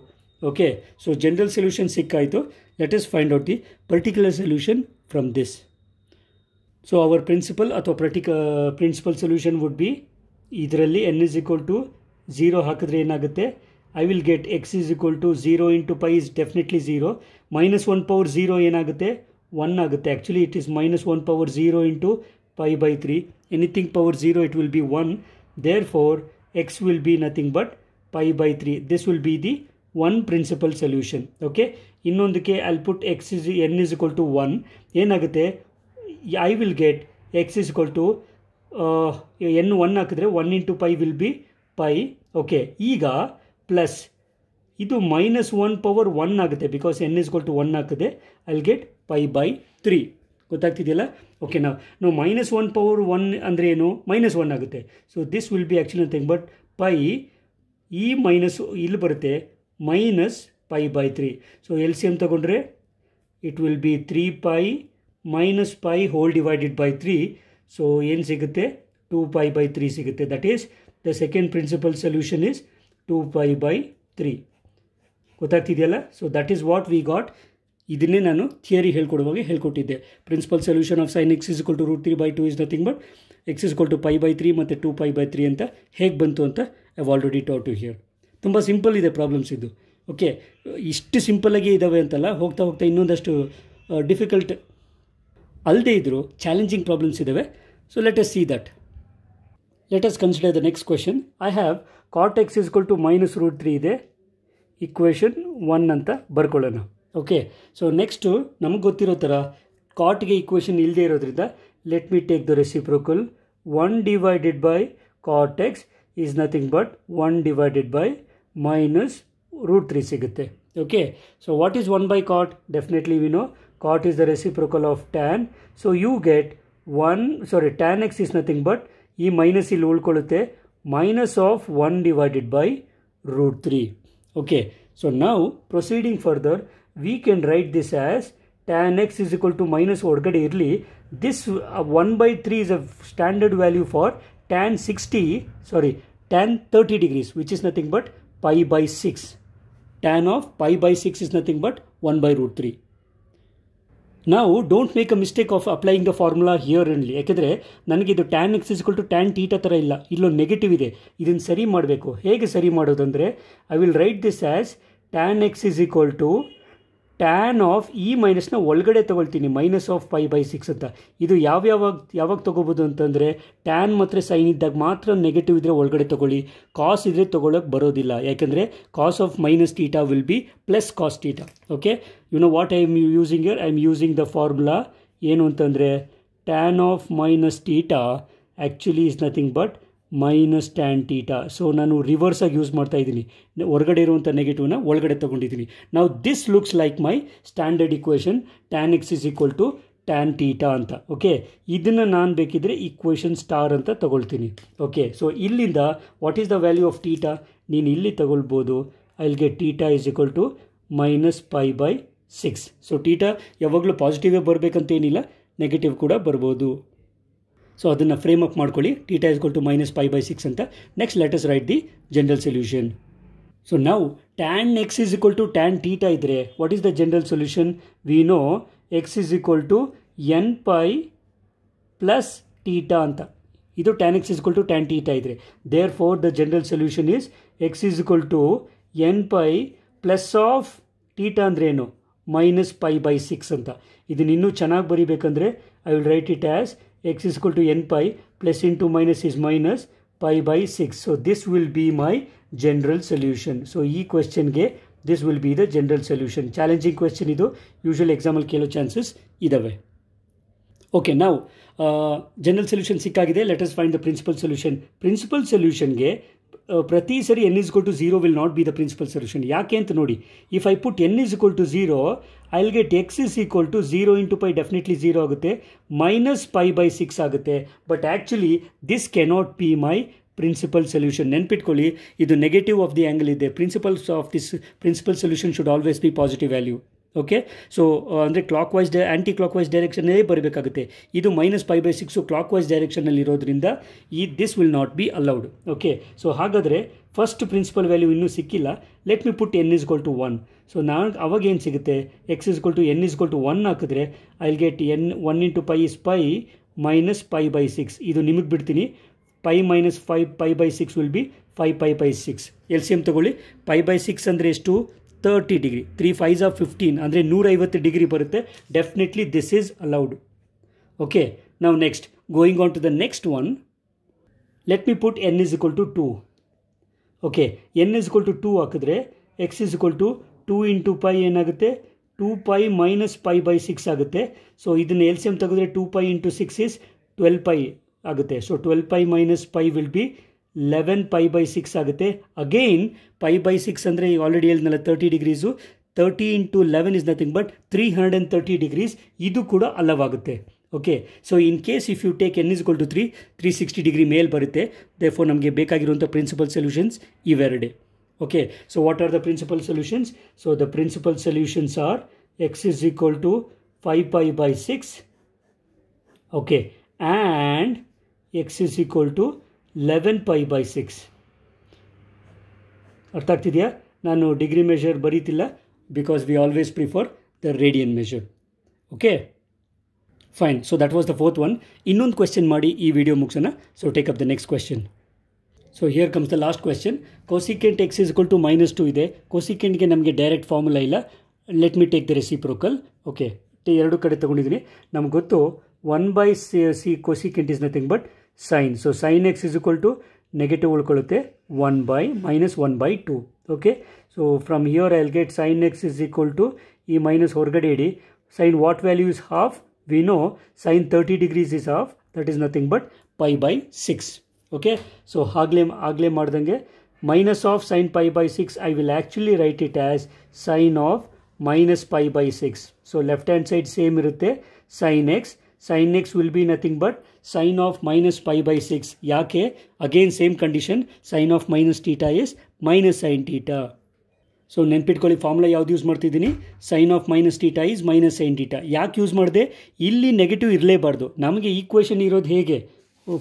okay so general solution ಸಿಕ್ಕಾಯಿತು let us find out the particular solution from this So our principal or practical uh, principle solution would be either n is equal to 0 hakadre I will get x is equal to 0 into pi is definitely 0. Minus 1 power 0 enagate 1 agate. Actually, it is minus 1 power 0 into pi by 3. Anything power 0, it will be 1. Therefore, x will be nothing but pi by 3. This will be the one principal solution. Okay. In on I'll put x is n is equal to 1. Enagate I will get x is to n one ಹಾಕಿದ್ರೆ one into pi will be pi okay ಈಗ plus ಇದು minus one power one ಆಗುತ್ತೆ because n is equal to one ಹಾಕಿದೆ I'll get pi by three ಗೊತ್ತಾಗ್ತಿದೆಯಲ್ಲ okay ನಾವು ನಾವು minus one power one ಅಂದರೆ ಏನು ಮೈನಸ್ ಒನ್ ಆಗುತ್ತೆ so this will be actually ಅಂತ ಬಟ್ ಪೈ ಈ ಮೈನಸ್ ಇಲ್ಲಿ ಬರುತ್ತೆ minus pi by three so L C M ತಗೊಂಡ್ರೆ it will be three pi minus pi whole divided by three so ಏನು ಸಿಗುತ್ತೆ ಟೂ ಪೈ ಬೈ ತ್ರೀ ಸಿಗುತ್ತೆ that is the second principal solution is two pi by three ಗೊತ್ತಾಗ್ತಿದೆಯಲ್ಲ so that is what we got ಇದನ್ನೇ ನಾನು theory ಹೇಳ್ಕೊಡುವಾಗ ಹೇಳ್ಕೊಟ್ಟಿದ್ದೆ principal solution of sine x is equal to root three by two is nothing but x is equal to pi by three ಮತ್ತು two pi by three ಅಂತ ಹೇಗೆ ಬಂತು ಅಂತ I already taught to here ತುಂಬ ಸಿಂಪಲ್ ಇದೆ problems ಇದು okay ಇಷ್ಟು simple ಆಗಿ ಇದ್ದಾವೆ ಅಂತಲ್ಲ ಹೋಗ್ತಾ ಹೋಗ್ತಾ ಇನ್ನೊಂದಷ್ಟು ಡಿಫಿಕಲ್ಟ್ ಅಲ್ಲದೆ ಇದ್ದರೂ ಚಾಲೆಂಜಿಂಗ್ ಪ್ರಾಬ್ಲಮ್ಸ್ ಇದ್ದಾವೆ so let us see that let us consider the next question I have cot x is equal to minus root three ಇದೆ ಇಕ್ವೇಷನ್ ಒನ್ ಅಂತ ಬರ್ಕೊಳ್ಳೋಣ ಓಕೆ ಸೊ ನೆಕ್ಸ್ಟು ನಮಗೆ ಗೊತ್ತಿರೋ ಥರ ಕಾಟ್ಗೆ ಇಕ್ವೇಷನ್ ಇಲ್ಲದೆ ಇರೋದ್ರಿಂದ let me take the reciprocal one divided by cot x is nothing but one divided by minus root three ಸಿಗುತ್ತೆ okay so what is one by cot definitely we we know cot is the reciprocal of tan so you get 1 sorry tan x is nothing but e minus ilulkolute minus of 1 divided by root 3 okay so now proceeding further we can write this as tan x is equal to minus Or get early this uh, 1 by 3 is a standard value for tan 60 sorry tan 30 degrees which is nothing but pi by 6 tan of pi by 6 is nothing but 1 by root 3 ನಾವು don't make a mistake of applying the formula here only ಯಾಕೆಂದರೆ ನನಗೆ ಇದು tan x is equal to tan theta ಥರ ಇಲ್ಲ ಇಲ್ಲೊಂದು negative ಇದೆ ಇದನ್ನು ಸರಿ ಮಾಡಬೇಕು ಹೇಗೆ ಸರಿ ಮಾಡೋದಂದರೆ I will write this as tan x is equal to tan of e ಮೈನಸ್ನ ಒಳಗಡೆ ತೊಗೊಳ್ತೀನಿ minus of pi by six ಅಂತ ಇದು ಯಾವ್ಯಾವಾಗ ಯಾವಾಗ ತೊಗೋಬೋದು ಅಂತಂದರೆ ಟ್ಯಾನ್ ಮಾತ್ರ ಸೈನ್ ಇದ್ದಾಗ ಮಾತ್ರ ನೆಗೆಟಿವ್ ಇದ್ದರೆ ಒಳಗಡೆ ತೊಗೊಳ್ಳಿ ಕಾಸ್ ಇದ್ದರೆ ತೊಗೊಳಕ್ಕೆ ಬರೋದಿಲ್ಲ ಯಾಕೆಂದರೆ cos of minus theta will be plus cos theta okay you know what I am using ಯರ್ I am using the formula ಏನು ಅಂತಂದರೆ tan of minus theta actually is nothing but minus tan theta so ನಾನು ರಿವರ್ಸಾಗಿ use ಮಾಡ್ತಾ ಇದ್ದೀನಿ ಹೊರಗಡೆ ಇರುವಂಥ ನೆಗೆಟಿವ್ನ ಒಳಗಡೆ ತೊಗೊಂಡಿದ್ದೀನಿ ನಾವು this looks like my standard equation tan x is equal to tan theta ಅಂತ ಓಕೆ ಇದನ್ನು ನಾನು ಬೇಕಿದ್ದರೆ ಇಕ್ವೇಷನ್ ಸ್ಟಾರ್ ಅಂತ ತೊಗೊಳ್ತೀನಿ ಓಕೆ ಸೊ ಇಲ್ಲಿಂದ what is the value of theta ನೀನು ಇಲ್ಲಿ ತಗೊಳ್ಬೋದು I will theta is equal to minus five by six so theta ಯಾವಾಗಲೂ ಪಾಸಿಟಿವೇ ಬರಬೇಕಂತೇನಿಲ್ಲ ನೆಗೆಟಿವ್ ಕೂಡ ಬರ್ಬೋದು ಸೊ ಅದನ್ನು ಫ್ರೇಮ್ ಅಪ್ ಮಾಡ್ಕೊಳ್ಳಿ theta is equal to minus pi by six ಅಂತ next letters write the general solution so ನಾವು tan x is equal to tan theta ಇದ್ದರೆ what is the general solution we know x is equal to n pi plus theta ಅಂತ ಇದು tan x is equal to tan theta ಇದ್ದರೆ therefore the general solution is x is equal to n pi plus of theta ಅಂದರೆ ಏನು minus pi by six ಅಂತ ಇದನ್ನು ಇನ್ನೂ ಚೆನ್ನಾಗಿ ಬರೀಬೇಕಂದ್ರೆ I will write it as x is equal to n pi plus into minus is minus pi by 6. So this will be my general solution. So ಈ ಕ್ವೆಶ್ಚನ್ಗೆ this will be the general solution challenging question ಇದು usual ಎಕ್ಸಾಮಲ್ಲಿ ಕೇಳೋ chances ಇದಾವೆ okay ನಾವು general solution ಸಿಕ್ಕಾಗಿದೆ let's find the principal solution principal ಸೊಲ್ಯೂಷನ್ಗೆ ಪ್ರತಿ ಸರಿ n equal to zero will not be the principal solution ಯಾಕೆ ಅಂತ ನೋಡಿ if I put n is equal to zero I will get x is equal to zero into pi definitely zero ಆಗುತ್ತೆ minus pi by six ಆಗುತ್ತೆ but actually this cannot be my principal solution ನೆನ್ಪಿಟ್ಕೊಳ್ಳಿ ಇದು negative of the angle ಇದೆ principals of this principal solution should always be positive value okay so ಅಂದರೆ clockwise ಡೈ anticlockwise ಡೈರೆಕ್ಷನ್ನೇ ಬರಬೇಕಾಗುತ್ತೆ ಇದು minus five by six clockwise ಡೈರೆಕ್ಷನಲ್ಲಿ ಇರೋದ್ರಿಂದ ಈ this will not be allowed okay so ಹಾಗಾದರೆ ಫಸ್ಟ್ ಪ್ರಿನ್ಸಿಪಲ್ ವ್ಯಾಲ್ಯೂ ಇನ್ನೂ ಸಿಕ್ಕಿಲ್ಲ let me put n is equal to one so ನಾನು ಅವಾಗೇನು ಸಿಗುತ್ತೆ x is equal to n is equal to one ಹಾಕಿದ್ರೆ I get n one into pi is pi minus pi by six ಇದು ನಿಮಗೆ ಬಿಡ್ತೀನಿ pi minus five pi by six will be five pi by six L C M ತೊಗೊಳ್ಳಿ pi by six ಅಂದರೆ ಎಷ್ಟು thirty degree three fives of fifteen ಅಂದರೆ ನೂರೈವತ್ತು degree ಬರುತ್ತೆ definitely this is allowed okay ನಾವು next going on to the next one let me put n is equal to two okay n is equal to two ಹಾಕಿದ್ರೆ x is equal to two into pi ಏನಾಗುತ್ತೆ two pi minus pi by six ಆಗುತ್ತೆ so ಇದನ್ನು L C M ತೆಗೆದ್ರೆ two pi into six is twelve pi ಆಗುತ್ತೆ so twelve pi minus pi will be eleven pi by six ಆಗುತ್ತೆ again pi by six ಅಂದರೆ ಈಗ already ಹೇಳಿದ್ನಲ್ಲ thirty degrees thirty into eleven is nothing but three hundred and thirty degrees ಇದು ಕೂಡ allow ಆಗುತ್ತೆ okay so in case if you take n is equal to three three sixty degree ಮೇಲೆ ಬರುತ್ತೆ therefore ನಮಗೆ ಬೇಕಾಗಿರುವಂಥ principal solutions ಇವೆರಡೆ okay so what are the principal solutions so the principal solutions are x is equal to five pi by six okay and x is equal to eleven pi by six ಅರ್ಥ ಆಗ್ತಿದೆಯಾ ನಾನು degree measure ಬರೀತಿಲ್ಲ because we always prefer the radian measure okay fine so that was the fourth one ಇನ್ನೊಂದು question ಮಾಡಿ ಈ video ಮುಗಿಸೋಣ so take up the next question so here comes the last question cosecant x is to minus two ಇದೆ ಕೋಸಿಕೆಂಟ್ಗೆ ನಮಗೆ direct formula ಇಲ್ಲ let me take the reciprocal okay ಎರಡು ಕಡೆ ತೊಗೊಂಡಿದ್ದೀನಿ ನಮ್ಗೆ ಗೊತ್ತು one by C C cosecant is nothing but sine so sine x is equal to negative ಉಳ್ಕೊಳ್ಳುತ್ತೆ one by minus one by two okay so from here ಎಲ್ಗೆಟ್ get sine x is equal to ಈ minus ಹೊರಗಡೆ ಇಡಿ sine what value is half we know sine thirty degrees is half that is nothing but pi by six okay so ಆಗಲೇ ಆಗಲೇ ಮಾಡ್ದಂಗೆ minus of sine pi by six I will actually write it as sine of minus pi by six so left hand side same ಇರುತ್ತೆ sine x sine x will be nothing but sine of minus five by six ಯಾಕೆ again same condition sine of minus theta is minus sine theta so ನೆನ್ಪಿಟ್ಕೊಳ್ಳಿ formula ಯಾವ್ದು use ಮಾಡ್ತಿದ್ದೀನಿ sine of minus theta is minus sine theta ಯಾಕೆ use ಮಾಡಿದೆ ಇಲ್ಲಿ negative ಇರಲೇಬಾರ್ದು ನಮಗೆ equation ಇರೋದು ಹೇಗೆ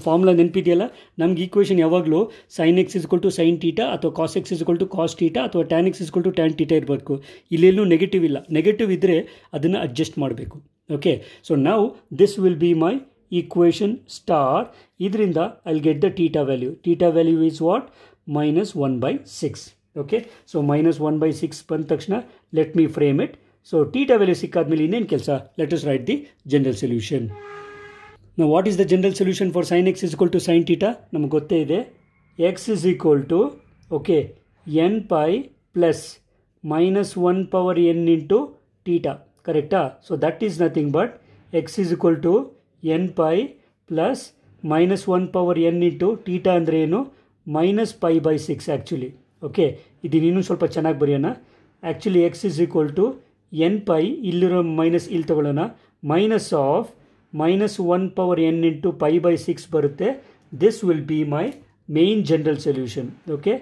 ಫಾರ್ಮುಲಾ ನೆನಪಿದೆಯಲ್ಲ ನಮ್ಗೆ ಈಕ್ವೇಷನ್ ಯಾವಾಗಲೂ sine x is equal to sine theta ಅಥವಾ cos x is equal to cos theta ಅಥವಾ tan x is equal to tan theta ಇರಬೇಕು ಇಲ್ಲೆಲ್ಲೂ ನೆಗೆಟಿವ್ ಇಲ್ಲ ನೆಗೆಟಿವ್ ಇದ್ದರೆ ಅದನ್ನು ಅಡ್ಜಸ್ಟ್ ಮಾಡಬೇಕು okay so now this will be my equation star idrinda i I'll get the theta value theta value is what minus 1 by 6 okay so minus 1 by 6 pantakshna let me frame it so theta value ಸಿಕ್ಕಾದ್ಮೇಲೆ in kelsa. let us write the general solution now what is the general solution for sin x is equal to sin theta ನಮಗೆ ಗೊತ್ತೇ ಇದೆ x is equal to okay n pi plus minus 1 power n into theta ಕರೆಕ್ಟಾ so that is nothing but x is equal to n pi plus minus one power n into theta ಅಂದರೆ ಏನು minus pi by six actually okay ಇದು ಇನ್ನೂ ಸ್ವಲ್ಪ ಚೆನ್ನಾಗಿ ಬರೆಯೋಣ actually x is equal to n pi ಇಲ್ಲಿರೋ minus ಇಲ್ಲಿ ತೊಗೊಳ್ಳೋಣ minus of minus one power n into pi by six ಬರುತ್ತೆ this will be my main general solution okay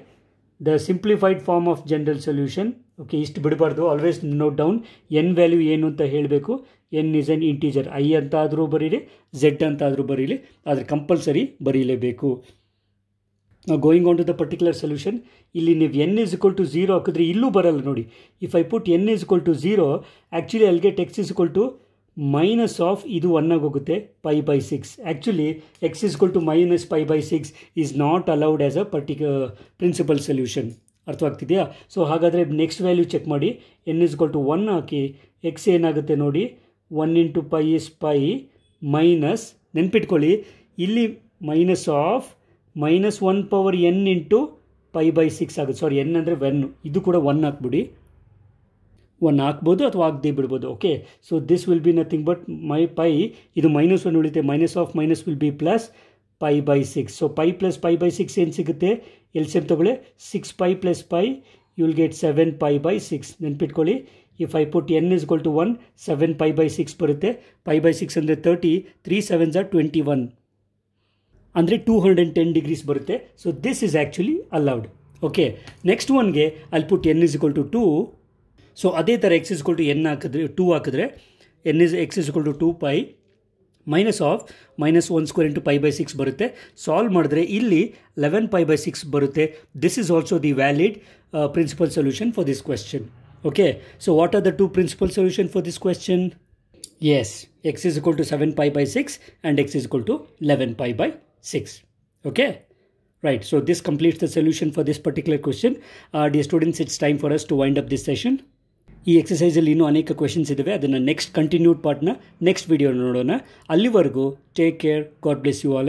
the simplified form of general solution okay ಇಷ್ಟು ಬಿಡಬಾರ್ದು always note down n value ಏನು ಅಂತ ಹೇಳಬೇಕು n is N integer I ಅಂತ ಆದರೂ ಬರೀರಿ Z ಅಂತ ಆದರೂ ಬರೀಲಿ ಆದರೆ ಕಂಪಲ್ಸರಿ ಬರೀಲೇಬೇಕು ನಾವು going on to the particular solution ಇಲ್ಲಿ ನೀವು n is equal to zero ಹಾಕಿದ್ರೆ ಇಲ್ಲೂ ಬರಲ್ಲ ನೋಡಿ if I put n is equal to zero actually ಅಲ್ಲಿಗೆ x is equal to minus of ಇದು ಒನ್ ಆಗೋಗುತ್ತೆ pi by six actually x is equal to minus pi by six is not allowed as a particular principal solution ಅರ್ಥವಾಗ್ತಿದೆಯಾ so ಹಾಗಾದರೆ next value check ಮಾಡಿ n is equal to one hockey x ಏನಾಗುತ್ತೆ ನೋಡಿ one into pi is pi minus ನೆನ್ಪಿಟ್ಕೊಳ್ಳಿ ಇಲ್ಲಿ minus of minus one power n into pi by six ಆಗುತ್ತೆ sorry N ಅಂದರೆ when ಇದು ಕೂಡ ಒನ್ ಹಾಕ್ಬಿಡಿ ಒನ್ ಹಾಕ್ಬೋದು ಅಥವಾ ಹಾಕ್ದೇ ಬಿಡ್ಬೋದು okay so this will be nothing but my pi ಇದು ಮೈನಸ್ ಒನ್ ಉಳಿತೆ minus of minus will be plus pi by six so pi plus pi by six ಏನು ಸಿಗುತ್ತೆ ಎಲ್ ಸಿ ಎಮ್ ತೊಗೊಳ್ಳಿ six pi plus pi will get seven pi by six ನೆನ್ಪಿಟ್ಕೊಳ್ಳಿ ಈ if I put n is equal to one seven pi by six ಬರುತ್ತೆ pi by six ಅಂದರೆ thirty three sevens R twenty one ಅಂದರೆ two hundred and ten degrees ಬರುತ್ತೆ so this is actually allowed okay next ಒನ್ಗೆ put n is equal to two so ಅದೇ ಥರ x is equal to n ಹಾಕಿದ್ರೆ two ಹಾಕಿದ್ರೆ n is x is equal to two pi minus of minus one square into pi by six ಬರುತ್ತೆ solve ಮಾಡಿದ್ರೆ ಇಲ್ಲಿ eleven pi by six ಬರುತ್ತೆ this is also the valid principal solution for this question okay so what are the two principal solution for this question as x is equal to seven pi by six and x is equal to eleven pi by six okay right so this completes the solution for this particular question uh, dear students it's time for us to wind up this session ಈ ಎಕ್ಸಸೈಸಲ್ಲಿ ಇನ್ನೂ ಅನೇಕ questions ಇದ್ದಾವೆ ಅದನ್ನು next continued ಪಾರ್ಟ್ನ next video ನೋಡೋಣ ಅಲ್ಲಿವರೆಗೂ take care God bless you all